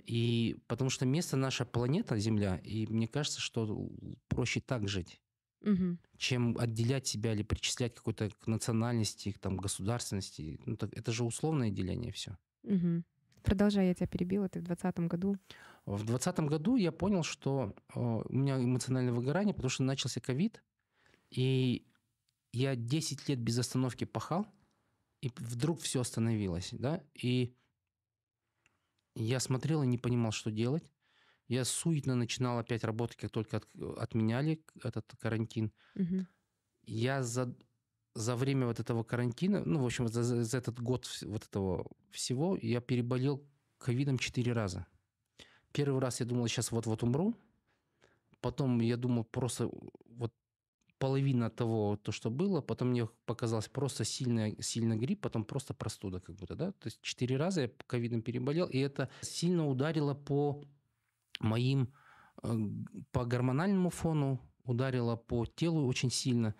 Speaker 1: И потому что место наша планета Земля, и мне кажется, что проще так жить, угу. чем отделять себя или причислять какой-то к национальности, к там государственности. Ну, так, это же условное деление все.
Speaker 2: Угу. Продолжай, я тебя перебила, ты в 2020 году
Speaker 1: в 2020 году я понял, что э, у меня эмоциональное выгорание, потому что начался ковид, и я 10 лет без остановки пахал, и вдруг все остановилось, да, и я смотрел и не понимал, что делать. Я суетно начинал опять работать, как только от, отменяли этот карантин. Угу. Я за, за время вот этого карантина, ну, в общем, за, за этот год вот этого всего, я переболел ковидом четыре раза. Первый раз я думал, сейчас вот-вот умру. Потом я думал, просто вот половина того, то, что было, потом мне показалось просто сильный сильный грипп, потом просто простуда как будто, да, то есть четыре раза я ковидом переболел, и это сильно ударило по моим, э, по гормональному фону, ударило по телу очень сильно,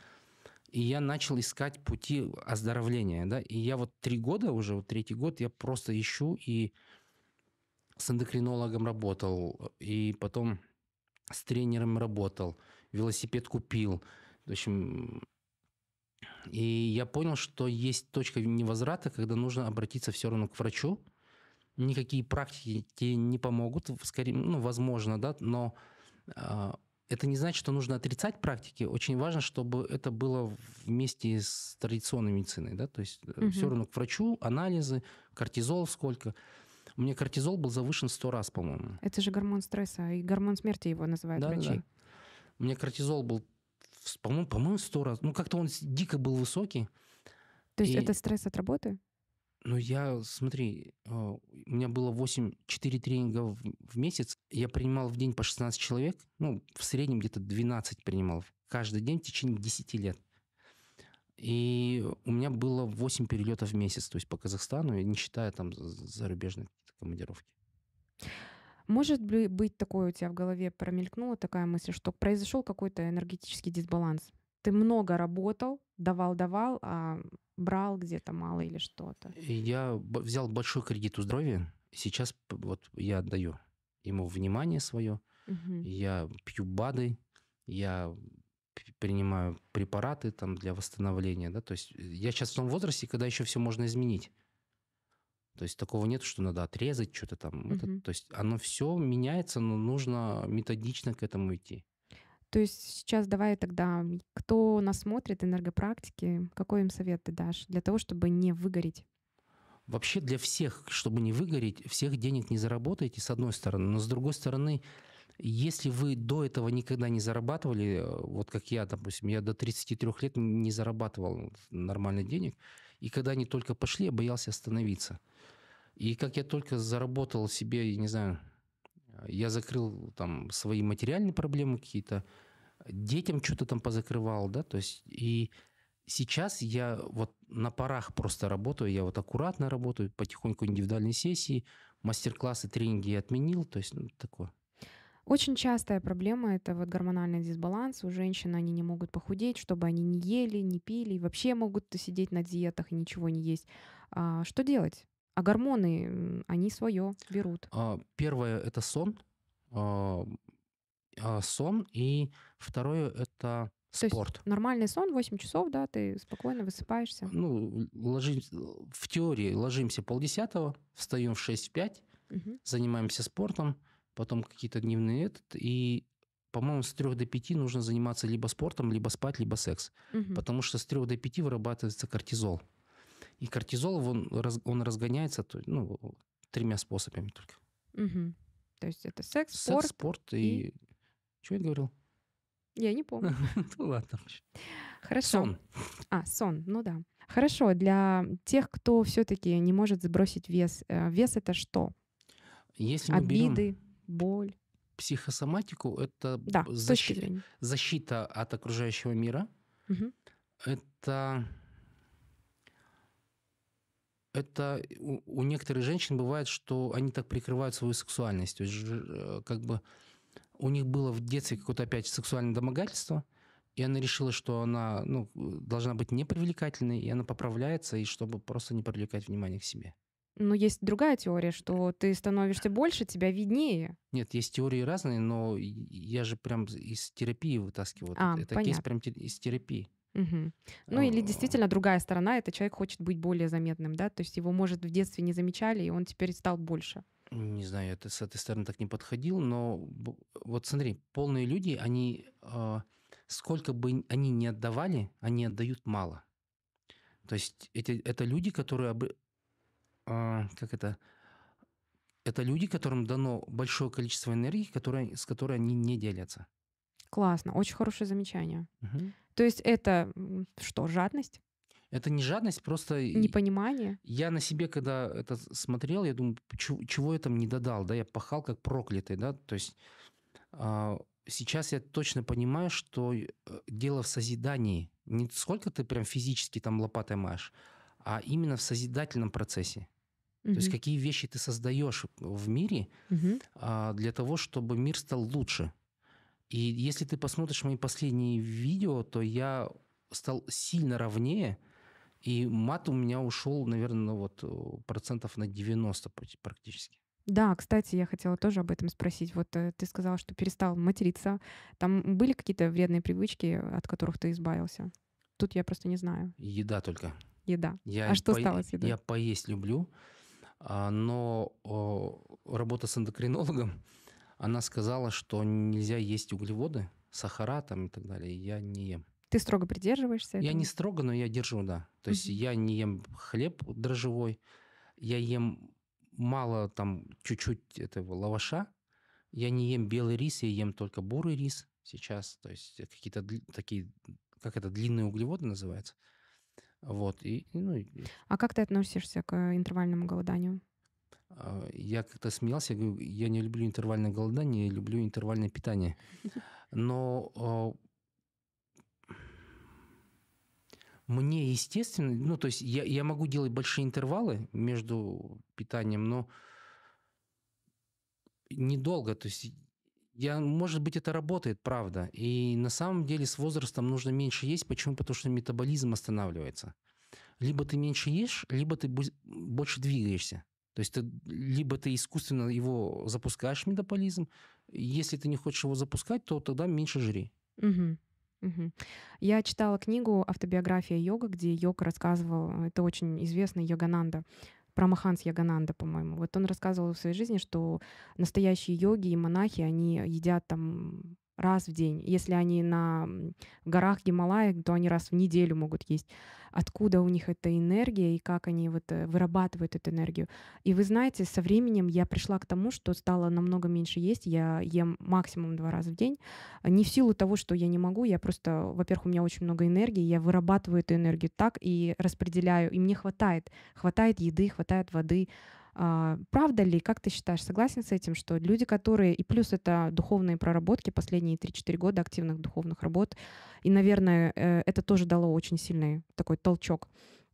Speaker 1: и я начал искать пути оздоровления, да, и я вот три года уже, вот третий год, я просто ищу и с эндокринологом работал, и потом с тренером работал, велосипед купил. В общем, и я понял, что есть точка невозврата, когда нужно обратиться все равно к врачу. Никакие практики тебе не помогут, скорее, ну, возможно, да, но а, это не значит, что нужно отрицать практики. Очень важно, чтобы это было вместе с традиционной медициной, да, то есть угу. Э, все равно к врачу, анализы, кортизол сколько. У меня кортизол был завышен сто раз, по-моему.
Speaker 2: Это же гормон стресса, и гормон смерти его называют да, врачи. Да,
Speaker 1: У меня кортизол был, по-моему, по-моему, сто раз. Ну, как-то он дико был высокий.
Speaker 2: То есть и... это стресс от работы?
Speaker 1: Ну, я, смотри, э, у меня было 8, 4 тренинга в, в месяц. Я принимал в день по 16 человек. Ну, в среднем где-то 12 принимал. Каждый день в течение 10 лет. И у меня было 8 перелетов в месяц, то есть по Казахстану, не считая там зарубежных командировки.
Speaker 2: Может быть, такое у тебя в голове промелькнула такая мысль, что произошел какой-то энергетический дисбаланс. Ты много работал, давал-давал, а брал где-то мало или что-то.
Speaker 1: Я взял большой кредит у здоровья. Сейчас вот я отдаю ему внимание свое. Угу. Я пью БАДы, я принимаю препараты там для восстановления, да, то есть э, я сейчас в том возрасте, когда еще все можно изменить. То есть такого нет, что надо отрезать что-то там. Угу. Это, то есть оно все меняется, но нужно методично к этому идти.
Speaker 2: То есть сейчас давай тогда, кто нас смотрит, энергопрактики, какой им совет ты дашь для того, чтобы не выгореть?
Speaker 1: Вообще для всех, чтобы не выгореть, всех денег не заработаете, с одной стороны. Но с другой стороны, если вы до этого никогда не зарабатывали, э, вот как я, допустим, я до 33 лет не зарабатывал нормально денег, и когда они только пошли, я боялся остановиться. И как я только заработал себе, не знаю, я закрыл там свои материальные проблемы какие-то, детям что-то там позакрывал, да, то есть и сейчас я вот на парах просто работаю, я вот аккуратно работаю, потихоньку индивидуальные сессии, мастер-классы, тренинги я отменил, то есть ну, такое.
Speaker 2: Очень частая проблема – это вот гормональный дисбаланс. У женщин они не могут похудеть, чтобы они не ели, не пили, и вообще могут сидеть на диетах и ничего не есть. А что делать? А гормоны, они свое берут.
Speaker 1: А, первое — это сон. А, а, сон. И второе — это спорт. То
Speaker 2: есть нормальный сон, 8 часов, да, ты спокойно высыпаешься.
Speaker 1: Ну, ложимся, в теории ложимся полдесятого, встаем в 6-5, угу. занимаемся спортом, потом какие-то дневные этот, и по-моему, с 3 до 5 нужно заниматься либо спортом, либо спать, либо секс. Угу. Потому что с 3 до 5 вырабатывается кортизол. И кортизол, он, он разгоняется ну, тремя способами только. Угу. То есть это секс, секс спорт, спорт и... и... Чего я говорил?
Speaker 2: Я не помню. Ну ладно. Хорошо. Сон. А, сон, ну да. Хорошо, для тех, кто все-таки не может сбросить вес, э, вес это что?
Speaker 1: Если Обиды, боль. Психосоматику это да, защ... защита от окружающего мира. Угу. Это это у, некоторых женщин бывает, что они так прикрывают свою сексуальность. То есть, э, как бы у них было в детстве какое-то опять сексуальное домогательство, и она решила, что она ну, должна быть непривлекательной, и она поправляется, и чтобы просто не привлекать внимание к себе.
Speaker 2: Но есть другая теория, что ты становишься больше, тебя виднее.
Speaker 1: Нет, есть теории разные, но я же прям из терапии вытаскиваю. А, это понятно. кейс прям из терапии.
Speaker 2: Угу. Ну а, или действительно другая сторона, это человек хочет быть более заметным, да, то есть его, может, в детстве не замечали, и он теперь стал больше.
Speaker 1: Не знаю, я с этой стороны так не подходил, но вот смотри, полные люди, они а, сколько бы они не отдавали, они отдают мало. То есть эти, это люди, которые а, как это, это люди, которым дано большое количество энергии, которые, с которой они не делятся.
Speaker 2: Классно, очень хорошее замечание. Угу. То есть это что,
Speaker 1: жадность? Это не жадность, просто... Непонимание? Я на себе, когда это смотрел, я думаю, чего, чего я там не додал, да, я пахал как проклятый, да, то есть а, сейчас я точно понимаю, что э, дело в созидании. Не сколько ты прям физически там лопатой машешь, а именно в созидательном процессе. Угу. То есть какие вещи ты создаешь в мире угу. а, для того, чтобы мир стал лучше. И если ты посмотришь мои последние видео, то я стал сильно ровнее, и мат у меня ушел, наверное, вот процентов на 90 практически.
Speaker 2: Да, кстати, я хотела тоже об этом спросить. Вот э, ты сказала, что перестал материться. Там были какие-то вредные привычки, от которых ты избавился? Тут я просто не знаю.
Speaker 1: Еда только. Еда. Я а что по... стало с едой? Я поесть люблю, а, но работа с эндокринологом она сказала, что нельзя есть углеводы, сахара там и так далее. Я не ем.
Speaker 2: Ты строго придерживаешься? Этого? Я не
Speaker 1: строго, но я держу, да. То есть mm-hmm. я не ем хлеб дрожжевой, я ем мало там чуть-чуть этого лаваша, я не ем белый рис, я ем только бурый рис сейчас, то есть какие-то такие, как это, длинные углеводы называется. Вот, и, ну, и...
Speaker 2: А как ты относишься к интервальному голоданию?
Speaker 1: А, я как-то смеялся, я говорю, я не люблю интервальное голодание, я люблю интервальное питание. Но а, мне, естественно, ну, то есть я, я могу делать большие интервалы между питанием, но недолго, то есть я, может быть, это работает, правда. И на самом деле с возрастом нужно меньше есть. Почему? Потому что метаболизм останавливается. Либо ты меньше ешь, либо ты больше двигаешься. То есть ты, либо ты искусственно его запускаешь, метаболизм. Если ты не хочешь его запускать, то тогда меньше жри.
Speaker 2: Угу. Угу. Я читала книгу «Автобиография йога», где Йога рассказывал, это очень известный йогананда, Прамаханс Маханс Ягананда, по-моему. Вот он рассказывал в своей жизни, что настоящие йоги и монахи, они едят там раз в день. Если они на горах Гималаях, то они раз в неделю могут есть. Откуда у них эта энергия и как они вот э, вырабатывают эту энергию. И вы знаете, со временем я пришла к тому, что стало намного меньше есть. Я ем максимум два раза в день. Не в силу того, что я не могу, я просто, во-первых, у меня очень много энергии, я вырабатываю эту энергию так и распределяю, и мне хватает. Хватает еды, хватает воды, а, правда ли, как ты считаешь, согласен с этим, что люди, которые, и плюс это духовные проработки, последние 3-4 года активных духовных работ, и, наверное, э, это тоже дало очень сильный такой толчок,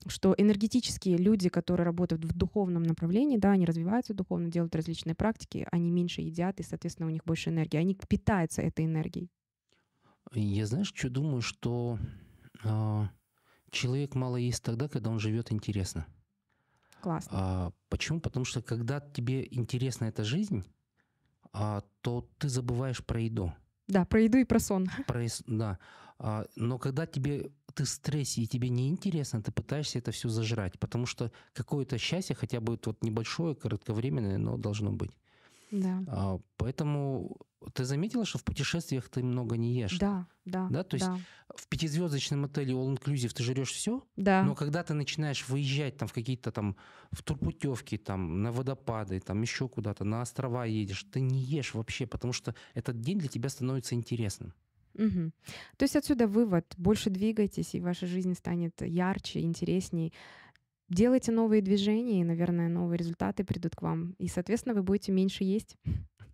Speaker 2: что энергетические люди, которые работают в духовном направлении, да, они развиваются духовно, делают различные практики, они меньше едят, и, соответственно, у них больше энергии, они питаются этой энергией.
Speaker 1: Я, знаешь, что думаю, что э, человек мало ест тогда, когда он живет интересно классно. А, почему? Потому что когда тебе интересна эта жизнь, а, то ты забываешь про еду. Да, про еду и про сон. Про, да. А, но когда тебе ты в стрессе и тебе неинтересно, ты пытаешься это все зажрать, потому что какое-то счастье, хотя бы вот небольшое, кратковременное, но должно быть. Да. А, поэтому ты заметила, что в путешествиях ты много не ешь? Да,
Speaker 2: да. Да, то есть да.
Speaker 1: в пятизвездочном отеле All Inclusive ты жрешь все, да. но когда ты начинаешь выезжать там в какие-то там в турпутевки, там на водопады, там еще куда-то, на острова едешь, ты не ешь вообще, потому что этот день для тебя становится интересным.
Speaker 2: Угу. То есть отсюда вывод, больше двигайтесь, и ваша жизнь станет ярче, интересней делайте новые движения, и, наверное, новые результаты придут к вам. И, соответственно, вы будете меньше есть.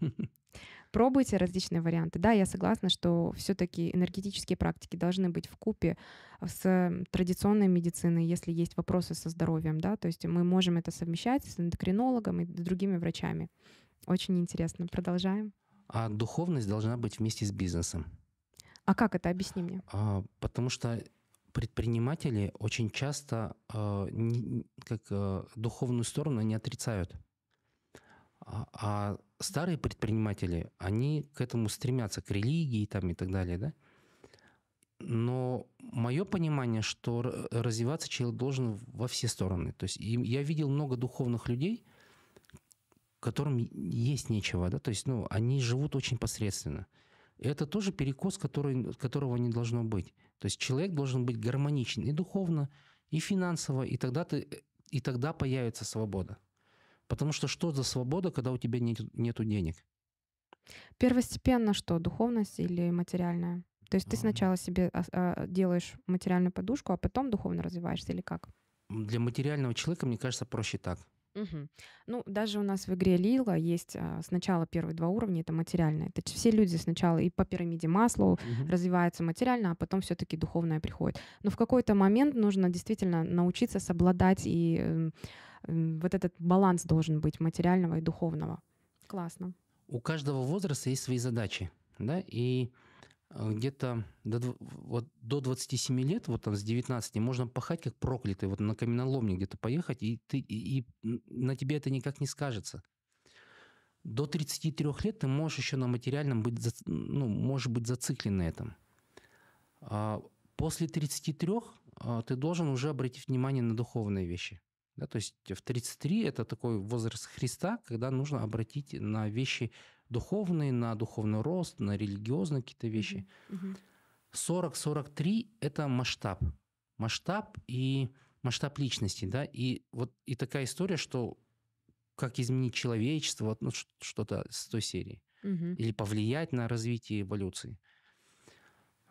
Speaker 2: Пробуйте различные варианты. Да, я согласна, что все-таки энергетические практики должны быть в купе с традиционной медициной, если есть вопросы со здоровьем, да, то есть мы можем это совмещать с эндокринологом и другими врачами. Очень интересно. Продолжаем.
Speaker 1: А духовность должна быть вместе с бизнесом.
Speaker 2: А как это? Объясни мне.
Speaker 1: А, потому что предприниматели очень часто э, не, как, э, духовную сторону не отрицают. А, а старые предприниматели, они к этому стремятся, к религии там, и так далее. Да? Но мое понимание, что развиваться человек должен во все стороны. То есть я видел много духовных людей, которым есть нечего, да, то есть, ну, они живут очень посредственно. И это тоже перекос, который, которого не должно быть. То есть человек должен быть гармоничен и духовно, и финансово, и тогда, ты, э, и тогда появится свобода. Потому что что за свобода, когда у тебя нет нету денег?
Speaker 2: Первостепенно что, духовность или материальная? То есть ты сначала себе а, делаешь материальную подушку, а потом духовно развиваешься или как?
Speaker 1: Для материального человека, мне кажется, проще так.
Speaker 2: Угу. Ну, даже у нас в игре Лила есть а, сначала первые два уровня, это материальное. Это все люди сначала и по пирамиде масла угу. развиваются материально, а потом все-таки духовное приходит. Но в какой-то момент нужно действительно научиться собладать, и э, э, вот этот баланс должен быть материального и духовного. Классно.
Speaker 1: У каждого возраста есть свои задачи, да, и Э, где-то до, вот, до 27 лет, вот там с 19, можно пахать как проклятый, вот на каменоломне где-то поехать, и, ты, и, и на тебе это никак не скажется. До 33 лет ты можешь еще на материальном быть, ну, можешь быть зациклен на этом. А после 33 а, ты должен уже обратить внимание на духовные вещи. Да, то есть в 33 это такой возраст Христа, когда нужно обратить на вещи духовные, на духовный рост, на религиозные какие-то вещи. Mm-hmm. 40-43 – это масштаб. Масштаб и масштаб личности, да, и вот и такая история, что как изменить человечество, вот, ну, что-то с той серии. Угу. Или повлиять на развитие эволюции.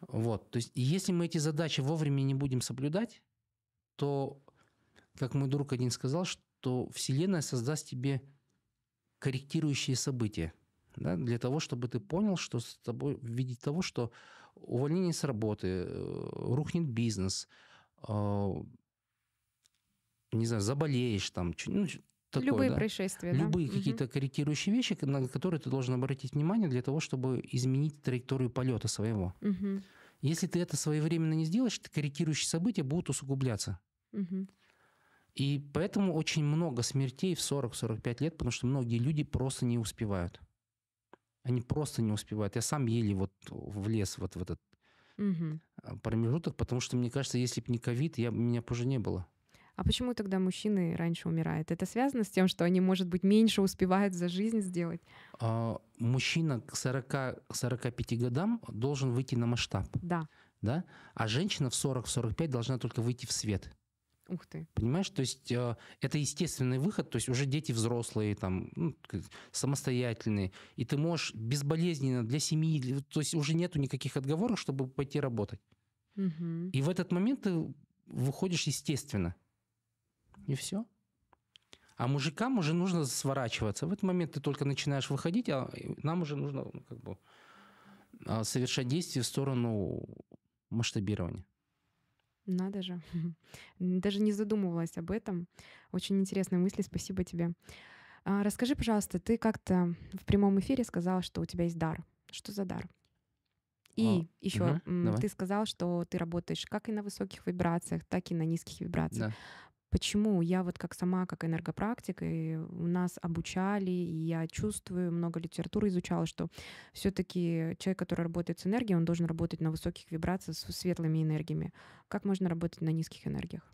Speaker 1: Вот, то есть если мы эти задачи вовремя не будем соблюдать, то, как мой друг один сказал, что Вселенная создаст тебе корректирующие события да, для того, чтобы ты понял, что с тобой, в виде того, что увольнение с работы, э, рухнет бизнес, а, не знаю, заболеешь там, ну, такое, любые да?
Speaker 2: происшествия, любые да? какие-то
Speaker 1: угу. корректирующие вещи, на которые ты должен обратить внимание для того, чтобы изменить траекторию полета своего. Угу. Если ты это своевременно не сделаешь, то корректирующие события будут усугубляться. Угу. И поэтому очень много смертей в 40-45 лет, потому что многие люди просто не успевают. Они просто не успевают. Я сам еле вот влез вот в этот угу. промежуток, потому что, мне кажется, если бы не ковид, меня позже не было.
Speaker 2: А почему тогда мужчины раньше умирают? Это связано с тем, что они, может быть, меньше успевают за
Speaker 1: жизнь сделать? А, мужчина к 40-45 годам должен выйти на масштаб. Да. да? А женщина в 40-45 должна только выйти в свет. Ух ты. Понимаешь, то есть э, это естественный выход, то есть уже дети взрослые, там, ну, самостоятельные, и ты можешь безболезненно для семьи, то есть уже нету никаких отговорок, чтобы пойти работать. Угу. И в этот момент ты выходишь естественно. И все. А мужикам уже нужно сворачиваться. В этот момент ты только начинаешь выходить, а нам уже нужно ну, как бы а, совершать действия в сторону масштабирования.
Speaker 2: Надо же. Даже не задумывалась об этом. Очень интересные мысли, спасибо тебе. А, расскажи, пожалуйста, ты как-то в прямом эфире сказала, что у тебя есть дар. Что за дар? А, и О, еще угу, ты давай. сказал, что ты работаешь как и на высоких вибрациях, так и на низких вибрациях. Да. Почему? Я вот как сама, как энергопрактик, и у нас обучали, и я чувствую, много литературы изучала, что все таки человек, который работает с энергией, он должен работать на высоких вибрациях с светлыми энергиями. Как можно работать на низких энергиях?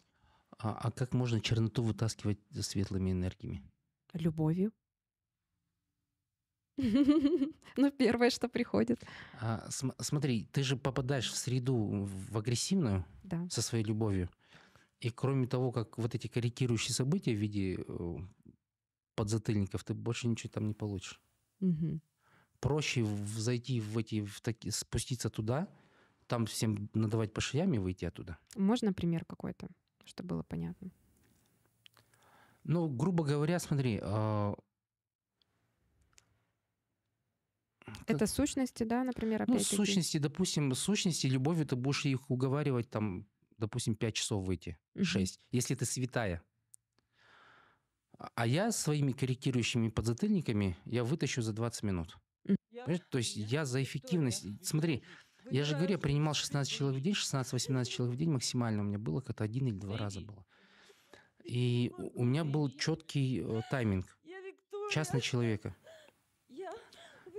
Speaker 1: А, а как можно черноту вытаскивать светлыми энергиями?
Speaker 2: Любовью. Ну, первое, что приходит.
Speaker 1: А, смотри, ты же попадаешь в среду в агрессивную со своей любовью. И кроме того, как вот эти корректирующие события в виде э, подзатыльников, ты больше ничего там не получишь. Угу. Проще зайти в эти, в таки, спуститься туда, там всем надавать по шеям и выйти оттуда.
Speaker 2: Можно пример какой-то, чтобы было
Speaker 1: понятно? Ну, грубо говоря, смотри, э, Как... Это
Speaker 2: сущности, да, например, опять Ну, сущности,
Speaker 1: допустим, сущности, любовью ты будешь их уговаривать там допустим, 5 часов выйти, 6, если ты святая. А, а я своими корректирующими подзатыльниками я вытащу за 20 минут. Понимаешь? То есть я за эффективность. Смотри, я же говорю, я принимал 16 человек в день, 16-18 человек в день максимально у меня было, как-то один или два раза было. И у меня был четкий э, тайминг. Час на человека.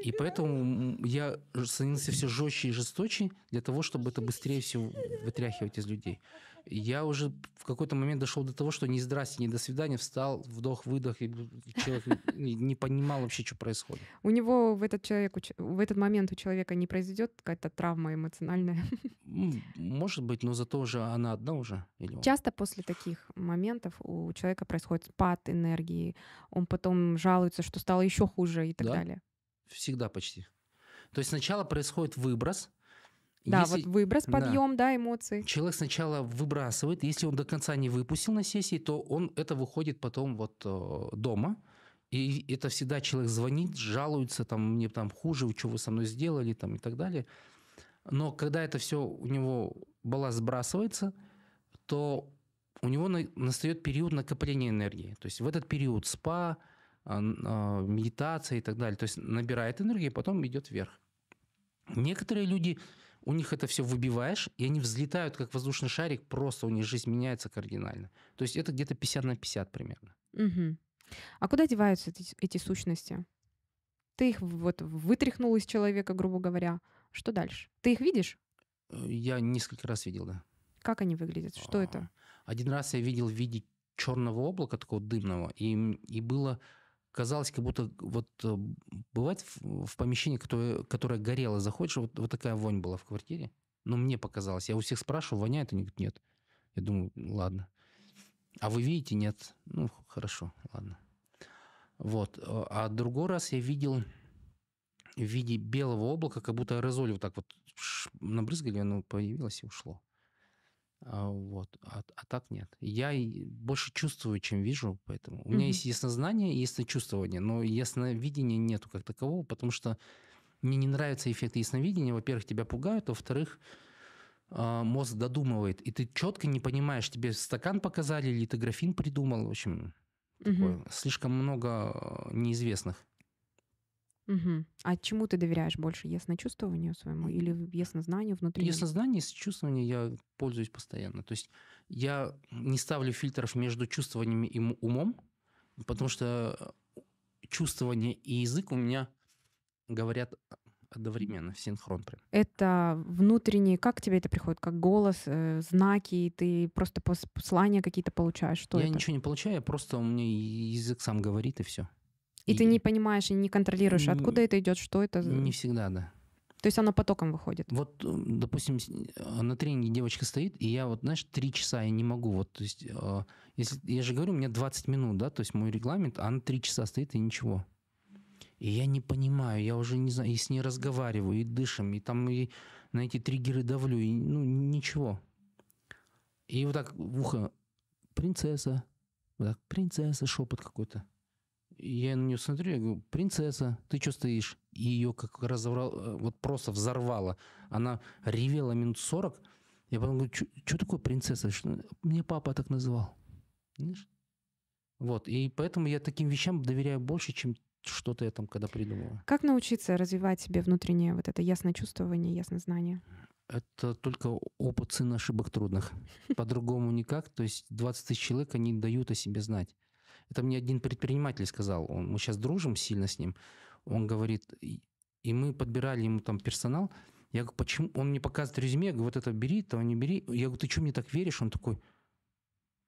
Speaker 1: И поэтому я становился все жестче и жесточе для того, чтобы это быстрее все вытряхивать из людей. Я уже в какой-то момент дошел до того, что не здрасте, не до свидания, встал, вдох-выдох, и человек не понимал вообще, что происходит.
Speaker 2: У него в этот, человек, в этот момент у человека не произойдет какая-то травма эмоциональная?
Speaker 1: Может быть, но зато уже она одна уже. Часто
Speaker 2: после таких моментов у человека происходит спад энергии, он потом жалуется, что стало еще хуже и
Speaker 1: так да? далее. Всегда почти. То есть сначала происходит выброс. Да, если... вот выброс, подъем,
Speaker 2: да. да, эмоций.
Speaker 1: Человек сначала выбрасывает, если он до конца не выпустил на сессии, то он это выходит потом вот э, дома. И это всегда человек звонит, жалуется, там, мне там хуже, что вы со мной сделали, там, и так далее. Но когда это все у него была сбрасывается, то у него на, настает период накопления энергии. То есть в этот период спа, а, а, медитация и так далее. То есть набирает энергию, и а потом идет вверх. Некоторые люди, у них это все выбиваешь, и они взлетают, как воздушный шарик, просто у них жизнь меняется кардинально. То есть это где-то 50 на 50 примерно.
Speaker 2: Угу. А куда деваются эти, эти сущности? Ты их вот вытряхнул из человека, грубо говоря. Что дальше? Ты их видишь?
Speaker 1: Э, я несколько раз видел, да.
Speaker 2: Как они выглядят? Что а, это?
Speaker 1: Один раз я видел в виде черного облака, такого дымного, и, и было казалось, как будто вот э, бывает в, в помещении, которое, которое горело, заходишь, вот, вот такая вонь была в квартире. Но ну, мне показалось. Я у всех спрашиваю, воняет? Они говорят, нет. Я думаю, «Ну, ладно. А вы видите, нет. Ну, хорошо, ладно. Вот. Э, а другой раз я видел в виде белого облака, как будто аэрозоль вот так вот набрызгали, оно появилось и ушло. А, вот. А, а так нет. Я больше чувствую, чем вижу, поэтому. У mm-hmm. меня есть яснознание и ясночувствование, но ясновидения нету как такового, потому что мне не нравятся эффекты ясновидения. Во-первых, тебя пугают, во-вторых, а, мозг додумывает, и ты четко не понимаешь, тебе стакан показали или ты графин придумал, в общем, mm-hmm. такое. слишком много а, неизвестных.
Speaker 2: Угу. А чему ты доверяешь больше? Ясночувствованию своему или яснознанию внутри? Яснознание
Speaker 1: и чувствование я пользуюсь постоянно. То есть я не ставлю фильтров между чувствованиями и умом, потому что э, чувствование и язык у меня говорят одновременно, в синхрон прям.
Speaker 2: Это внутренние, как тебе это приходит? Как голос, э, знаки, ты просто послания какие-то получаешь? Что я это? ничего
Speaker 1: не получаю, я просто у меня язык сам говорит и все.
Speaker 2: И, и ты не понимаешь и не контролируешь, откуда это идет, что это. Не всегда, да. То есть оно потоком выходит. Вот,
Speaker 1: допустим, а, на тренинге девочка стоит, и я вот, знаешь, три часа я не могу. Вот, то есть, а, если, я же говорю, у меня 20 минут, да, то есть мой регламент, а она три часа стоит и ничего. И я не понимаю, я уже не знаю, и с ней разговариваю, и дышим, и там и на эти триггеры давлю, и ну ничего. И вот так в ухо, принцесса, вот так, принцесса, шепот какой-то я на нее смотрю, я говорю, принцесса, ты что стоишь? И ее как разобрал, э, вот просто взорвало. Она ревела минут сорок. Я потом говорю, что такое принцесса? Что? Мне папа так называл. Понимаешь? Вот, и поэтому я таким вещам доверяю больше, чем что-то я там когда придумываю.
Speaker 2: Как научиться развивать себе внутреннее вот это ясное чувствование, ясное знание?
Speaker 1: Это только опыт сын ошибок трудных. По-другому никак. То есть 20 тысяч человек, они дают о себе знать. Это мне один предприниматель сказал, он, мы сейчас дружим сильно с ним, он говорит, и мы подбирали ему там персонал, я говорю, почему? Он мне показывает резюме, я говорю, вот это бери, то не бери. Я говорю, ты что мне так веришь? Он такой,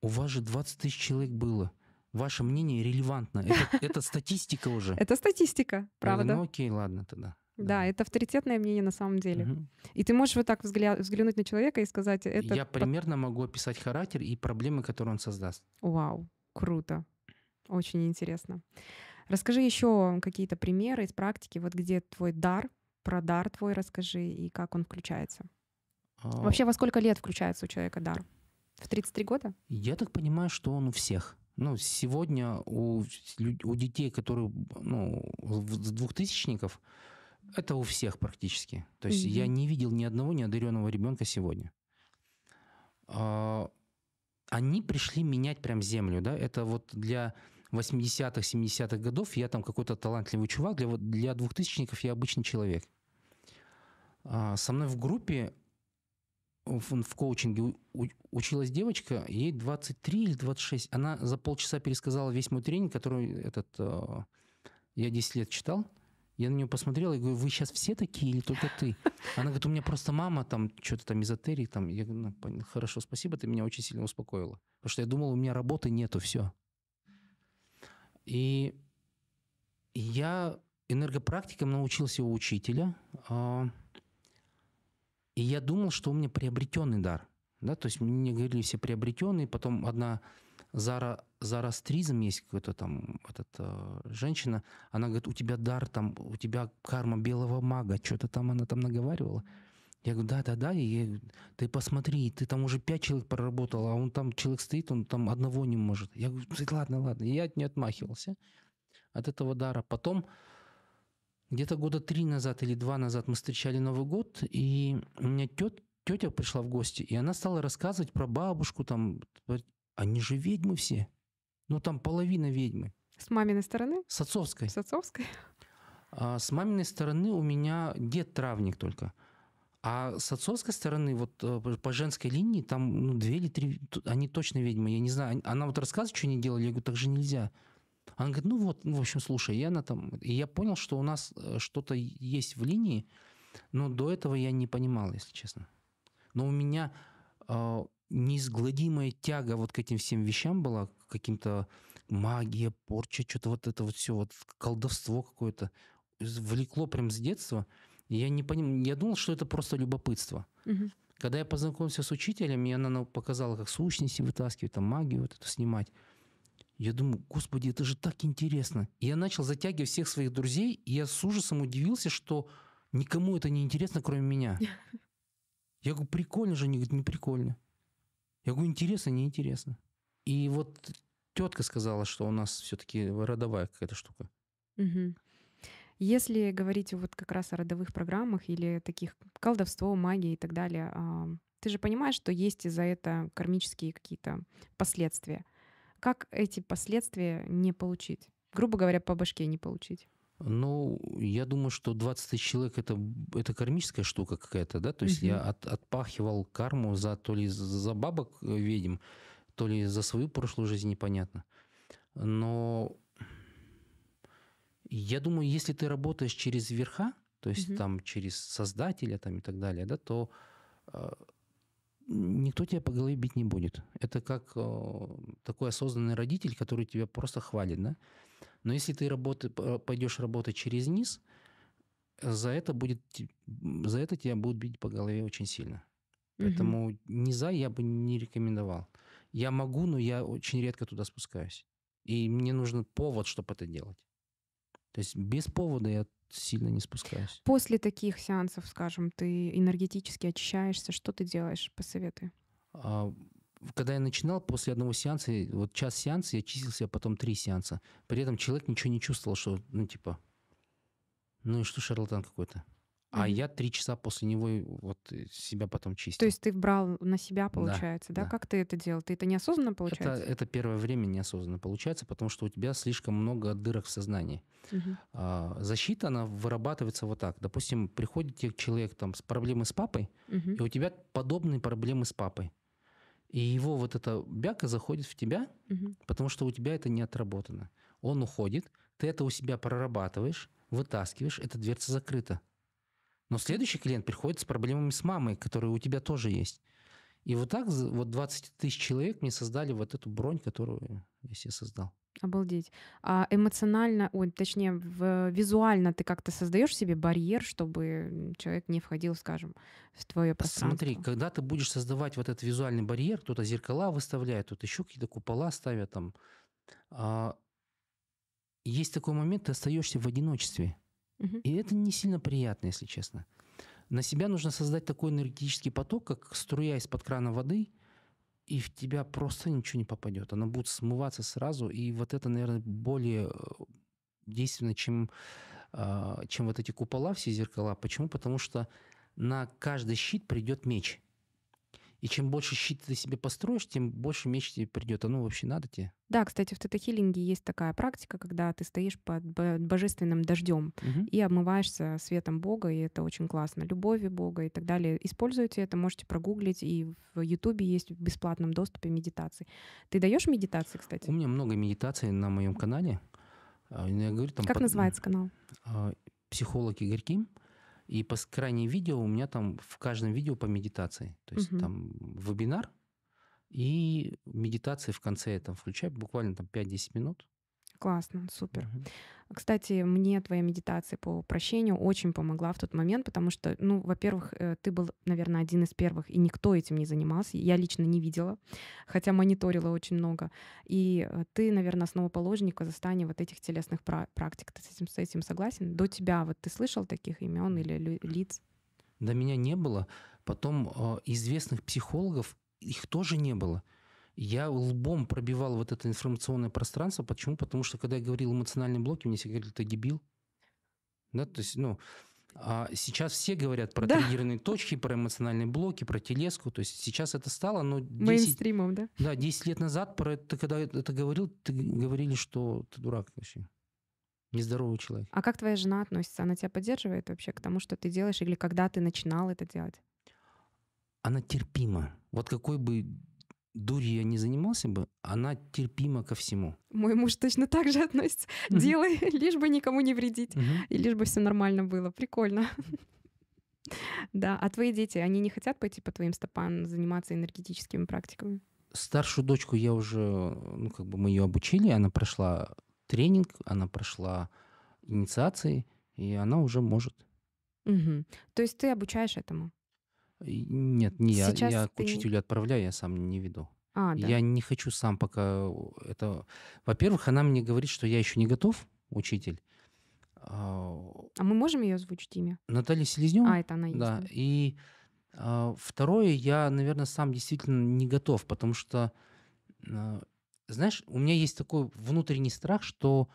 Speaker 1: у вас же 20 тысяч человек было. Ваше мнение релевантно. Это, это статистика уже. Это
Speaker 2: статистика,
Speaker 1: правда. Ну окей, ладно тогда.
Speaker 2: Да, это авторитетное мнение на самом деле. Угу. И ты можешь вот так взгля... взглянуть на человека и сказать... Это... Я
Speaker 1: примерно могу описать характер и проблемы, которые он создаст.
Speaker 2: Вау, круто. Очень интересно. Расскажи еще какие-то примеры из практики, вот где твой дар, про дар твой расскажи и как он включается. А... Вообще во сколько лет включается у человека дар? В 33 года?
Speaker 1: Я так понимаю, что он у всех. Ну, сегодня у, у детей, которые, ну, двухтысячников, это у всех практически. То есть mm-hmm. я не видел ни одного неодаренного ребенка сегодня. А, они пришли менять прям землю, да? Это вот для 80-х, 70-х годов, я там какой-то талантливый чувак, для, для двухтысячников я обычный человек. А, со мной в группе в, в коучинге у, училась девочка, ей 23 или 26. Она за полчаса пересказала весь мой тренинг, который этот, э, я 10 лет читал. Я на нее посмотрел и говорю, вы сейчас все такие или только ты? Она говорит, у меня просто мама там что-то там эзотерик. Там. Я говорю, ну, хорошо, спасибо, ты меня очень сильно успокоила. Потому что я думал, у меня работы нету, все. И я энергопрактикам научился у учителя. А, и я думал, что у меня приобретенный дар. Да, то есть мне говорили все приобретенные, потом одна Зара, Зара Стризм есть какая-то там этот, э, женщина, она говорит, у тебя дар там, у тебя карма белого мага, что-то там она там наговаривала. Я говорю, да-да-да, и я ты посмотри, ты там уже пять человек проработал, а он там, человек стоит, он там одного не может. Я говорю, ладно, ладно, и я не отмахивался, от этого дара. Потом где-то года три назад или два назад мы встречали Новый год, и у меня тет, тетя пришла в гости, и она стала рассказывать про бабушку, там, они же ведьмы все. Ну, там половина ведьмы. С маминой стороны? С отцовской. С отцовской. А, с маминой стороны у меня дед травник только. А с отцовской стороны, вот э, по женской линии, там ну, две или три, они точно ведьмы, я не знаю. Она вот рассказывает, что они делали, я говорю, так же нельзя. Она говорит, ну вот, ну, в общем, слушай, и она там... И я понял, что у нас э, что-то есть в линии, но до этого я не понимал, если честно. Но у меня э, неизгладимая тяга вот к этим всем вещам была, к каким-то магия, порча, что-то вот это вот все, вот колдовство какое-то влекло прям с детства. Я не понимаю, я думал, что это просто любопытство. Угу. Когда я познакомился с учителем, и она показала, как сущности вытаскивать, там магию вот эту снимать, я думаю, господи, это же так интересно. И я начал затягивать всех своих друзей, и я с ужасом удивился, что никому это не интересно, кроме меня. Я говорю, прикольно же, они говорят, не прикольно. Я говорю, интересно, не интересно. И вот тетка сказала, что у нас все-таки родовая какая-то штука. Угу.
Speaker 2: Если говорить вот как раз о родовых программах или таких колдовство, магия и так далее, а, ты же понимаешь, что есть из-за это кармические какие-то последствия. Как эти последствия не получить? Грубо говоря, по башке не получить.
Speaker 1: Ну, я думаю, что 20 тысяч человек это, это кармическая штука какая-то, да? То есть угу. я от, отпахивал карму за то ли за бабок э, ведьм, то ли за свою прошлую жизнь, непонятно. Но я думаю, если ты работаешь через верха, то есть угу. там через создателя там, и так далее, да, то э, никто тебя по голове бить не будет. Это как э, такой осознанный родитель, который тебя просто хвалит. Да? Но если ты работы, э, пойдешь работать через низ, за это, будет, за это тебя будут бить по голове очень сильно. Поэтому угу. низа я бы не рекомендовал. Я могу, но я очень редко туда спускаюсь. И мне нужен повод, чтобы это делать. То есть без повода я сильно не спускаюсь.
Speaker 2: После таких сеансов, скажем, ты энергетически очищаешься, что ты делаешь? Посоветуй.
Speaker 1: А, когда я начинал, после одного сеанса, вот час сеанса, я чистился, а потом три сеанса. При этом человек ничего не чувствовал, что, ну, типа, ну и что шарлатан какой-то. А я три часа после него вот э, себя потом чистил. То
Speaker 2: есть ты брал на себя, получается, да? да? да. Как ты это делал? Ты это неосознанно получается?
Speaker 1: Это, это первое время неосознанно получается, потому что у тебя слишком много дырок в сознании. mm А, защита, она вырабатывается вот так. Допустим, приходит человек там с проблемой с папой, mm и у тебя подобные проблемы с папой. И его вот эта бяка заходит в тебя, mm потому что у тебя это не отработано. Он уходит, ты это у себя прорабатываешь, вытаскиваешь, эта дверца закрыта. Но следующий клиент приходит с проблемами с мамой, которые у тебя тоже есть. И вот так вот 20 тысяч человек мне создали вот эту бронь, которую я себе создал.
Speaker 2: Обалдеть. А эмоционально, ой, точнее, в, визуально ты как-то создаешь себе барьер, чтобы человек не входил, скажем, в твое
Speaker 1: пространство? Смотри, когда ты будешь создавать вот этот визуальный барьер, кто-то зеркала выставляет, тут еще какие-то купола ставят там. А, есть такой момент, ты остаешься в одиночестве. И это не сильно приятно, если честно. На себя нужно создать такой энергетический поток, как струя из-под крана воды, и в тебя просто ничего не попадет. Она будет смываться сразу, и вот это, наверное, более э, действенно, чем, а, чем вот эти купола, все зеркала. Почему? Потому что на каждый щит придет меч – и чем больше щит ты себе построишь, тем больше меч тебе придет. Оно а ну, вообще надо тебе.
Speaker 2: Да, кстати, в тета есть такая практика, когда ты стоишь под божественным дождем угу. и обмываешься светом Бога, и это очень классно, любовью Бога и так далее. Используйте это, можете прогуглить, и в Ютубе есть в бесплатном доступе медитации.
Speaker 1: Ты даешь медитации, кстати? У меня много медитаций на моем канале. А, я говорю, там как под... называется канал? А, Психолог Игорь Ким. И по крайней видео у меня там в каждом видео по медитации. То есть угу. там вебинар и медитации в конце я там включаю буквально там 5-10 минут.
Speaker 2: Классно, супер. Угу. Кстати, мне твоя медитация по прощению очень помогла в тот момент, потому что, ну, во-первых, э, ты был, наверное, один из первых, и никто этим не занимался. Я лично не видела, хотя мониторила очень много. И э, ты, наверное, основоположник Казахстане вот этих телесных практик. Ты с этим, с этим согласен? До тебя вот ты слышал таких имен или лиц?
Speaker 1: До меня не было. Потом э, известных психологов их тоже не было я лбом пробивал вот это информационное пространство. Почему? Потому что, когда я говорил эмоциональные блоки, мне все говорили, ты дебил. Да, то есть, ну, а сейчас все говорят про да. триггерные точки, про эмоциональные блоки, про телеску. То есть сейчас это стало, но... 10, Мейнстримом, да? Да, 10 лет назад, про это, когда это говорил, ты говорили, что ты дурак вообще. Нездоровый человек.
Speaker 2: А как твоя жена относится? Она тебя поддерживает вообще к тому, что ты делаешь, или когда ты начинал это делать?
Speaker 1: Она терпима. Вот какой бы дурью я не занимался бы, она терпима ко всему.
Speaker 2: Мой муж точно так же относится. Делай, лишь бы никому не вредить, и лишь бы все нормально было. Прикольно. Да, а твои дети, они не хотят пойти по твоим стопам заниматься энергетическими практиками?
Speaker 1: Старшую дочку я уже, ну, как бы мы ее обучили, она прошла тренинг, она прошла инициации, и она уже может.
Speaker 2: Угу. То есть ты обучаешь этому?
Speaker 1: Нет, не я. Я к ты... учителю отправляю, я сам не веду. А, да. Я не хочу сам пока это... Во-первых, она мне говорит, что я еще не готов, учитель. А,
Speaker 2: а мы можем ее озвучить имя?
Speaker 1: Наталья Селезнева. А, это она есть. Да. И а, второе, я, наверное, сам действительно не готов, потому что, а, знаешь, у меня есть такой внутренний страх, что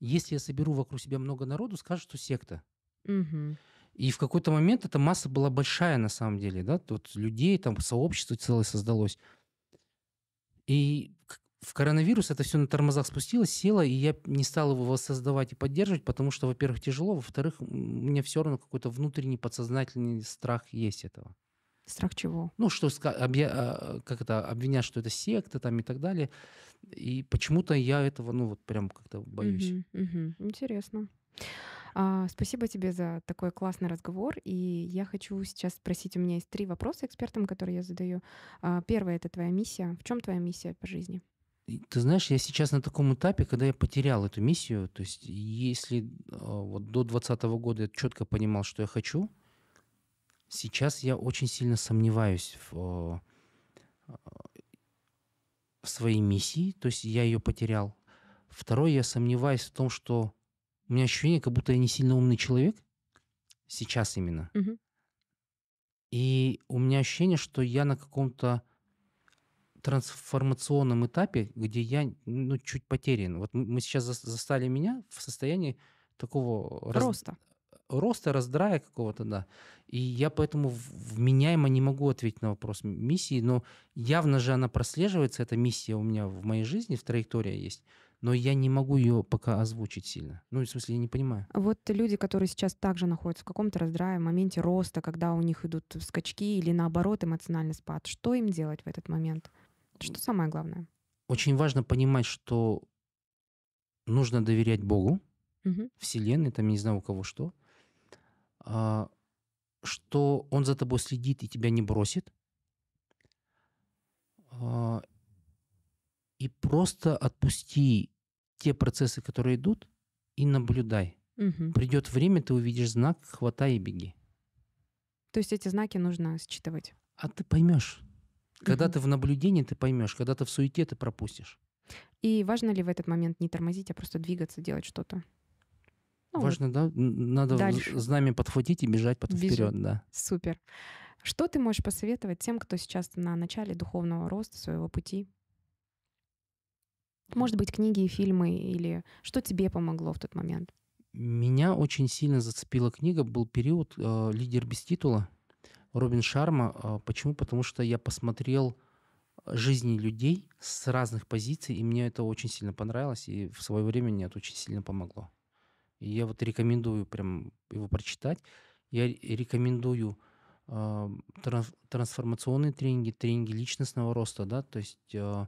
Speaker 1: если я соберу вокруг себя много народу, скажут, что секта. Угу. И в какой-то момент эта масса была большая на самом деле, да, тут людей, там сообщество целое создалось. И в коронавирус это все на тормозах спустилось, село, и я не стал его воссоздавать и поддерживать, потому что, во-первых, тяжело, во-вторых, у меня все равно какой-то внутренний подсознательный страх есть этого.
Speaker 2: Страх чего?
Speaker 1: Ну, что объя... А, как это, обвинят, что это секта там и так далее. И почему-то я этого, ну, вот прям как-то боюсь. Угу,
Speaker 2: угу. Интересно. А, спасибо тебе за такой классный разговор. И я хочу сейчас спросить, у меня есть три вопроса экспертам, которые я задаю. А, Первое — это твоя миссия. В чем твоя миссия по жизни?
Speaker 1: Ты знаешь, я сейчас на таком этапе, когда я потерял эту миссию. То есть если а, вот до 2020 года я четко понимал, что я хочу, сейчас я очень сильно сомневаюсь в, в своей миссии, то есть я ее потерял. Второе, я сомневаюсь в том, что у меня ощущение, как будто я не сильно умный человек. Сейчас именно. Угу. И у меня ощущение, что я на каком-то трансформационном этапе, где я ну, чуть потерян. Вот мы сейчас застали меня в состоянии такого... Роста. Раз... Роста, раздрая какого-то, да. И я поэтому вменяемо не могу ответить на вопрос миссии, но явно же она прослеживается, эта миссия у меня в моей жизни, в траектории есть но я не могу ее пока озвучить сильно. Ну, в смысле, я не понимаю. Вот
Speaker 2: люди, которые сейчас также находятся в каком-то раздрае, в моменте роста, когда у них идут скачки или наоборот эмоциональный спад, что им делать в этот момент? Что самое главное?
Speaker 1: Очень важно понимать, что нужно доверять Богу, угу. Вселенной, там, я не знаю, у кого что, а, что Он за тобой следит и тебя не бросит, а, и просто отпусти те процессы, которые идут, и наблюдай. Угу. Придет время, ты увидишь знак, хватай и беги.
Speaker 2: То есть эти знаки нужно считывать.
Speaker 1: А ты поймешь. Когда угу. ты в наблюдении, ты поймешь. Когда ты в суете, ты пропустишь.
Speaker 2: И важно ли в этот момент не тормозить, а просто двигаться, делать что-то?
Speaker 1: Ну, важно, вот. да? Надо Дальше. знамя подхватить и бежать потом вперед, да.
Speaker 2: Супер. Что ты можешь посоветовать тем, кто сейчас на начале духовного роста своего пути? Может быть, книги и фильмы, или что тебе помогло в тот момент?
Speaker 1: Меня очень сильно зацепила книга, был период э, «Лидер без титула» Робин Шарма. Э, почему? Потому что я посмотрел жизни людей с разных позиций, и мне это очень сильно понравилось, и в свое время мне это очень сильно помогло. И я вот рекомендую прям его прочитать. Я рекомендую э, трансформационные тренинги, тренинги личностного роста, да, то есть... Э,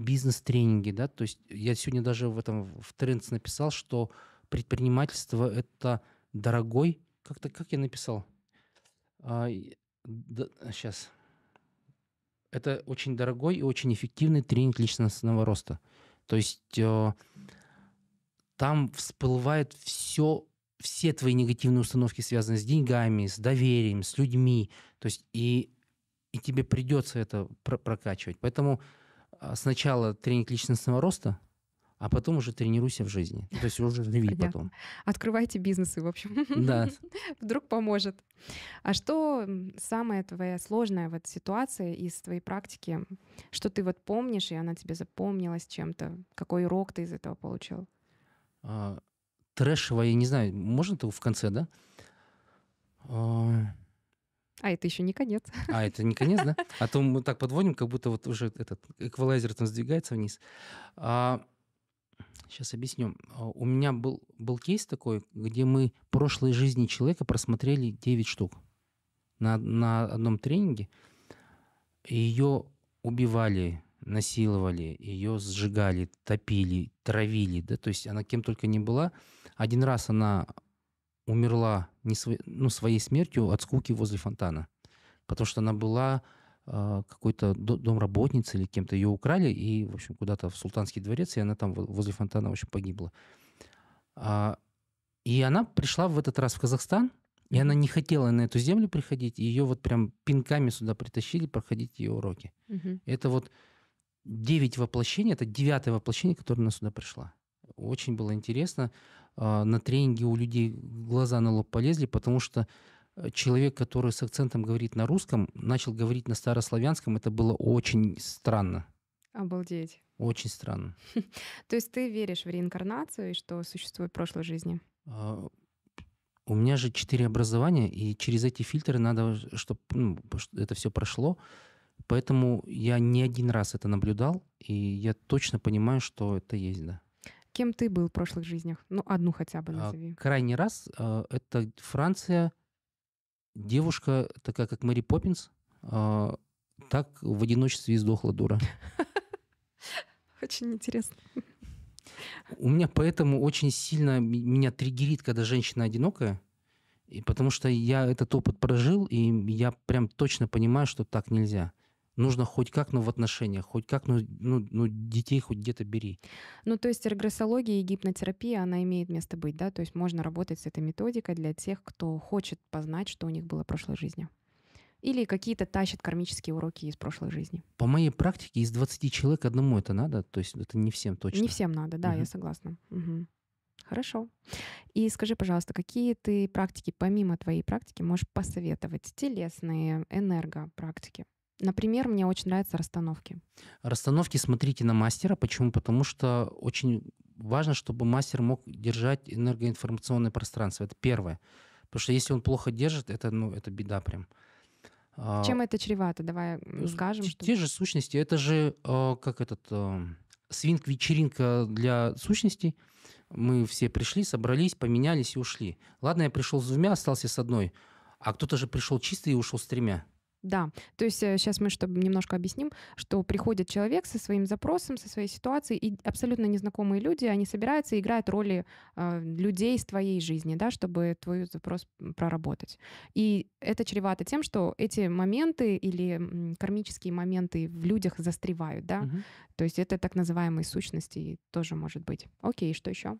Speaker 1: бизнес-тренинги, да, то есть я сегодня даже в этом в тренд написал, что предпринимательство это дорогой, как-то как я написал, а, да, сейчас, это очень дорогой и очень эффективный тренинг личностного роста, то есть э, там всплывает все все твои негативные установки связанные с деньгами, с доверием, с людьми, то есть и и тебе придется это прокачивать, поэтому а, сначала тренинг личностного роста, а потом уже тренируйся в жизни. То есть уже живи Понятно. потом.
Speaker 2: Открывайте бизнесы, в общем. Да. Вдруг поможет. А что самое твоя сложная вот ситуация из твоей практики? Что ты вот помнишь, и она тебе запомнилась чем-то? Какой урок ты из этого получил?
Speaker 1: А, трэшевая, не знаю, можно то в конце, да? А,
Speaker 2: а это еще не конец.
Speaker 1: А это не конец, да? А то мы так подводим, как будто вот уже этот эквалайзер там сдвигается вниз. А, сейчас объясню. А, у меня был, был кейс такой, где мы прошлые жизни человека просмотрели 9 штук на, на одном тренинге. Ее убивали, насиловали, ее сжигали, топили, травили, да, то есть она кем только не была. Один раз она умерла не св... ну, своей смертью от скуки возле фонтана. Потому что она была э, какой-то домработницей или кем-то. Ее украли и, в общем, куда-то в Султанский дворец, и она там возле фонтана, в общем, погибла. А, и она пришла в этот раз в Казахстан, и она не хотела на эту землю приходить, и ее вот прям пинками сюда притащили проходить ее уроки. Угу. Это вот девять воплощений, это девятое воплощение, которое она сюда пришла. Очень было интересно. А, на тренинге у людей глаза на лоб полезли, потому что э, человек, который с акцентом говорит на русском, начал говорить на старославянском. Это было очень странно.
Speaker 2: Обалдеть.
Speaker 1: Очень странно.
Speaker 2: То есть ты веришь в реинкарнацию и что существует в прошлой жизни?
Speaker 1: А, у меня же четыре образования, и через эти фильтры надо, чтобы ну, это все прошло. Поэтому я не один раз это наблюдал, и я точно понимаю, что это есть, да
Speaker 2: кем ты был в прошлых жизнях? Ну, одну хотя бы а, назови.
Speaker 1: Крайний раз а, это Франция. Девушка такая, как Мэри Поппинс, а, так в одиночестве издохла дура.
Speaker 2: Очень интересно.
Speaker 1: У меня поэтому очень сильно меня триггерит, когда женщина одинокая, и потому что я этот опыт прожил, и я прям точно понимаю, что так нельзя нужно хоть как, но в отношениях, хоть как, но ну, ну, детей хоть где-то бери.
Speaker 2: Ну, то есть регрессология и гипнотерапия, она имеет место быть, да? То есть можно работать с этой методикой для тех, кто хочет познать, что у них было в прошлой жизни. Или какие-то тащат кармические уроки из прошлой жизни.
Speaker 1: По моей практике из 20 человек одному это надо, то есть это не всем точно. Не всем надо, да, угу. я согласна.
Speaker 2: Угу. Хорошо. И скажи, пожалуйста, какие ты практики, помимо твоей практики, можешь посоветовать? Телесные, энергопрактики? Например, мне очень нравятся расстановки.
Speaker 1: Расстановки смотрите на мастера. Почему? Потому что очень важно, чтобы мастер мог держать энергоинформационное пространство. Это первое. Потому что если он плохо держит, это, ну, это беда прям. А, Чем
Speaker 2: это чревато? Давай скажем. Те, те
Speaker 1: же сущности. Это же, а, как этот, а, свинг-вечеринка для сущностей. Мы все пришли, собрались, поменялись и ушли. Ладно, я пришел с двумя, остался с одной. А кто-то же пришел чистый и ушел с тремя.
Speaker 2: Да, то есть сейчас э, мы чтобы немножко объясним, что приходит человек со своим запросом, со своей ситуацией, и абсолютно незнакомые люди, они собираются и играют роли э, людей из твоей жизни, да, чтобы твой запрос проработать. И это чревато тем, что эти моменты или кармические моменты в людях застревают, да, угу. то есть это так называемые сущности тоже может быть. Окей, что еще?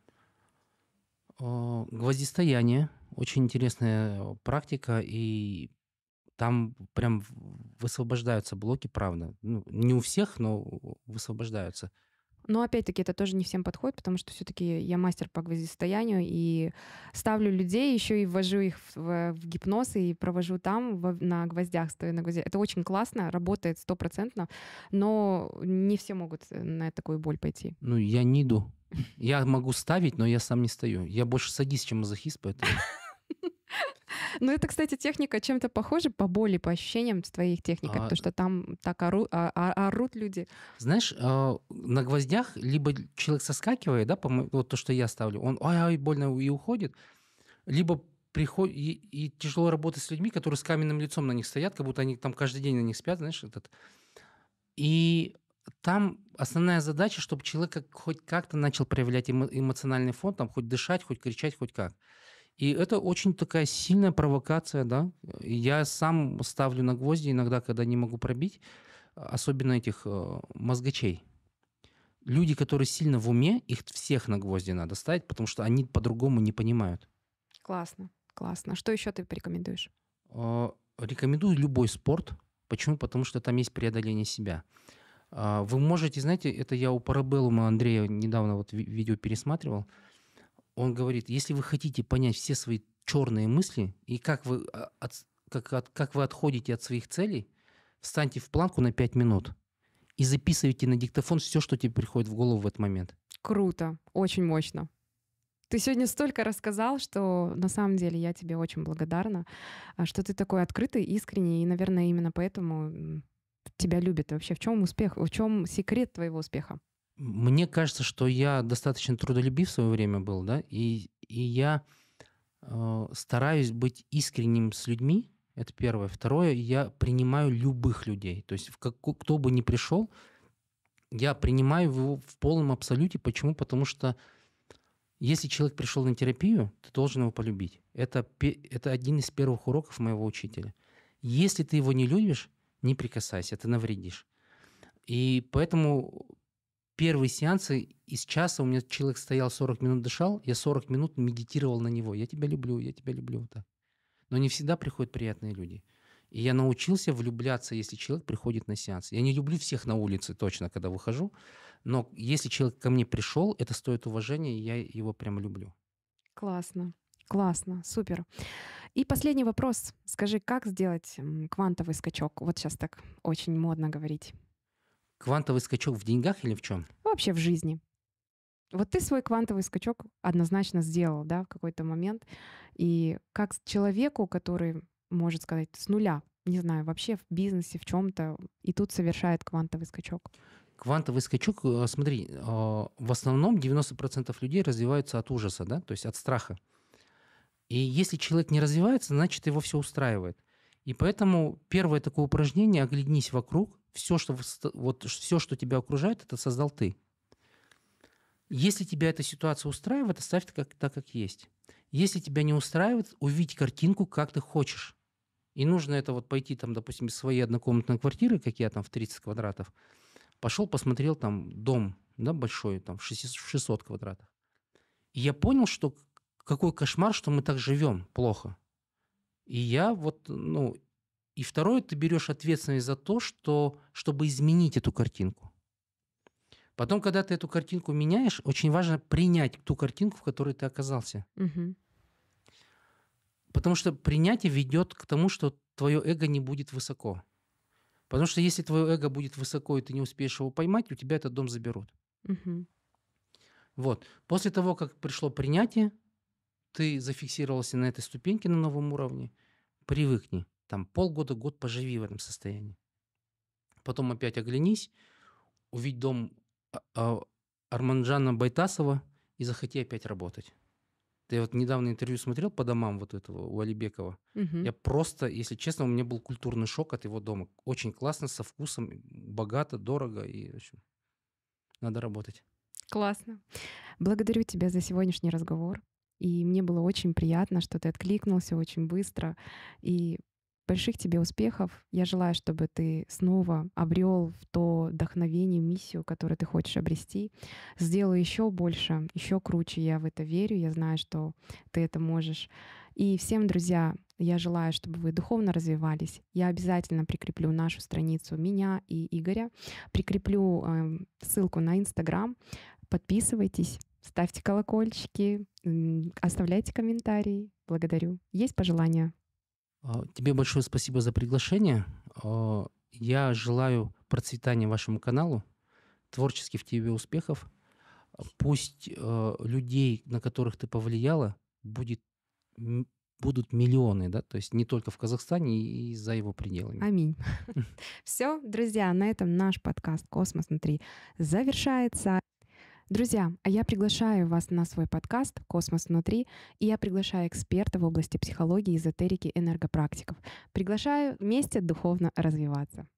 Speaker 1: А, гвоздистояние. Очень интересная э, практика и там прям высвобождаются блоки, правда. Ну, не у всех, но высвобождаются.
Speaker 2: Но опять-таки это тоже не всем подходит, потому что все-таки я мастер по гвоздистоянию и ставлю людей, еще и ввожу их в, в, гипноз и провожу там в, на гвоздях, стоя на гвоздях. Это очень классно, работает стопроцентно, но не все могут э, на такую боль
Speaker 1: пойти. Ну, я не иду. Я могу ставить, но я сам не стою. Я больше садись, чем мазохист, поэтому... Ну,
Speaker 2: это, кстати, техника чем-то похожа по боли, по ощущениям с твоих техниках, а... потому что там так ору... а, а, орут люди.
Speaker 1: Знаешь, э, на гвоздях либо человек соскакивает, да, по... вот то, что я ставлю, он ай-ай, больно и уходит, либо приход... и, и тяжело работать с людьми, которые с каменным лицом на них стоят, как будто они там каждый день на них спят, знаешь, этот. И там основная задача, чтобы человек хоть как-то начал проявлять эмо... эмоциональный фон, там хоть дышать, хоть кричать, хоть как. И это очень такая сильная провокация, да. Я сам ставлю на гвозди иногда, когда не могу пробить, особенно этих э, мозгачей. Люди, которые сильно в уме, их всех на гвозди надо ставить, потому что они по-другому не понимают.
Speaker 2: Классно, классно. Что еще ты порекомендуешь?
Speaker 1: Э, рекомендую любой спорт. Почему? Потому что там есть преодоление себя. Э, вы можете, знаете, это я у Парабеллума Андрея недавно вот видео пересматривал он говорит, если вы хотите понять все свои черные мысли и как вы, а, от, как, от, как вы отходите от своих целей, встаньте в планку на 5 минут и записывайте на диктофон все, что тебе приходит в голову в этот момент.
Speaker 2: Круто, очень мощно. Ты сегодня столько рассказал, что на самом деле я тебе очень благодарна, а, что ты такой открытый, искренний, и, наверное, именно поэтому тебя любят. Вообще, в чем успех, в чем секрет твоего успеха?
Speaker 1: мне кажется, что я достаточно трудолюбив в свое время был, да, и, и я э, стараюсь быть искренним с людьми, это первое. Второе, я принимаю любых людей, то есть в как, кто бы ни пришел, я принимаю его в полном абсолюте. Почему? Потому что если человек пришел на терапию, ты должен его полюбить. Это, это один из первых уроков моего учителя. Если ты его не любишь, не прикасайся, ты навредишь. И поэтому первые сеансы из часа у меня человек стоял 40 минут дышал, я 40 минут медитировал на него. Я тебя люблю, я тебя люблю. да. Но не всегда приходят приятные люди. И я научился влюбляться, если человек приходит на сеанс. Я не люблю всех на улице точно, когда выхожу, но если человек ко мне пришел, это стоит уважения, и я его прям люблю.
Speaker 2: Классно, классно, супер. И последний вопрос. Скажи, как сделать квантовый скачок? Вот сейчас так очень модно говорить.
Speaker 1: Квантовый скачок в деньгах или в чем?
Speaker 2: Вообще в жизни. Вот ты свой квантовый скачок однозначно сделал, да, в какой-то момент. И как человеку, который, может сказать, с нуля, не знаю, вообще в бизнесе, в чем-то, и тут совершает квантовый скачок?
Speaker 1: Квантовый скачок, э, смотри, а, в основном 90% людей развиваются от ужаса, да, то есть от страха. И если человек не развивается, значит, его все устраивает. И поэтому первое такое упражнение «Оглянись вокруг», все, что, вот, все, что тебя окружает, это создал ты. Если тебя эта ситуация устраивает, оставь это как, так, как есть. Если тебя не устраивает, увидь картинку, как ты хочешь. И нужно это вот пойти, там, допустим, из своей однокомнатной квартиры, как я там в 30 квадратов, пошел, посмотрел там дом, да, большой, там, в 600 квадратов. И я понял, что какой кошмар, что мы так живем плохо. И я вот, ну, и второе, ты берешь ответственность за то, что, чтобы изменить эту картинку. Потом, когда ты эту картинку меняешь, очень важно принять ту картинку, в которой ты оказался. Угу. Потому что принятие ведет к тому, что твое эго не будет высоко. Потому что если твое эго будет высоко, и ты не успеешь его поймать, у тебя этот дом заберут. Угу. Вот. После того, как пришло принятие, ты зафиксировался на этой ступеньке на новом уровне, привыкни там полгода, год поживи в этом состоянии. Потом опять оглянись, увидь дом а, а, Арманджана Байтасова и захоти опять работать. Ты вот недавно интервью смотрел по домам вот этого у Алибекова. Угу. Я просто, если честно, у меня был культурный шок от его дома. Очень классно, со вкусом, богато, дорого и в общем, надо работать.
Speaker 2: Классно. Благодарю тебя за сегодняшний разговор. И мне было очень приятно, что ты откликнулся очень быстро. И Больших тебе успехов. Я желаю, чтобы ты снова обрел в то вдохновение, миссию, которую ты хочешь обрести. Сделай еще больше, еще круче. Я в это верю. Я знаю, что ты это можешь. И всем, друзья, я желаю, чтобы вы духовно развивались. Я обязательно прикреплю нашу страницу меня и Игоря. Прикреплю э, ссылку на Инстаграм. Подписывайтесь, ставьте колокольчики, оставляйте комментарии. Благодарю. Есть пожелания?
Speaker 1: А, тебе большое спасибо за приглашение. А, я желаю процветания вашему каналу, творческих тебе успехов. А, пусть людей, на которых ты повлияла, будет, будут миллионы, да, то есть не только в Казахстане и за его пределами. Аминь.
Speaker 2: Все, друзья, на этом наш подкаст «Космос внутри» завершается. Друзья, а я приглашаю вас на свой подкаст «Космос внутри», и я приглашаю эксперта в области психологии, эзотерики, энергопрактиков. Приглашаю вместе духовно развиваться.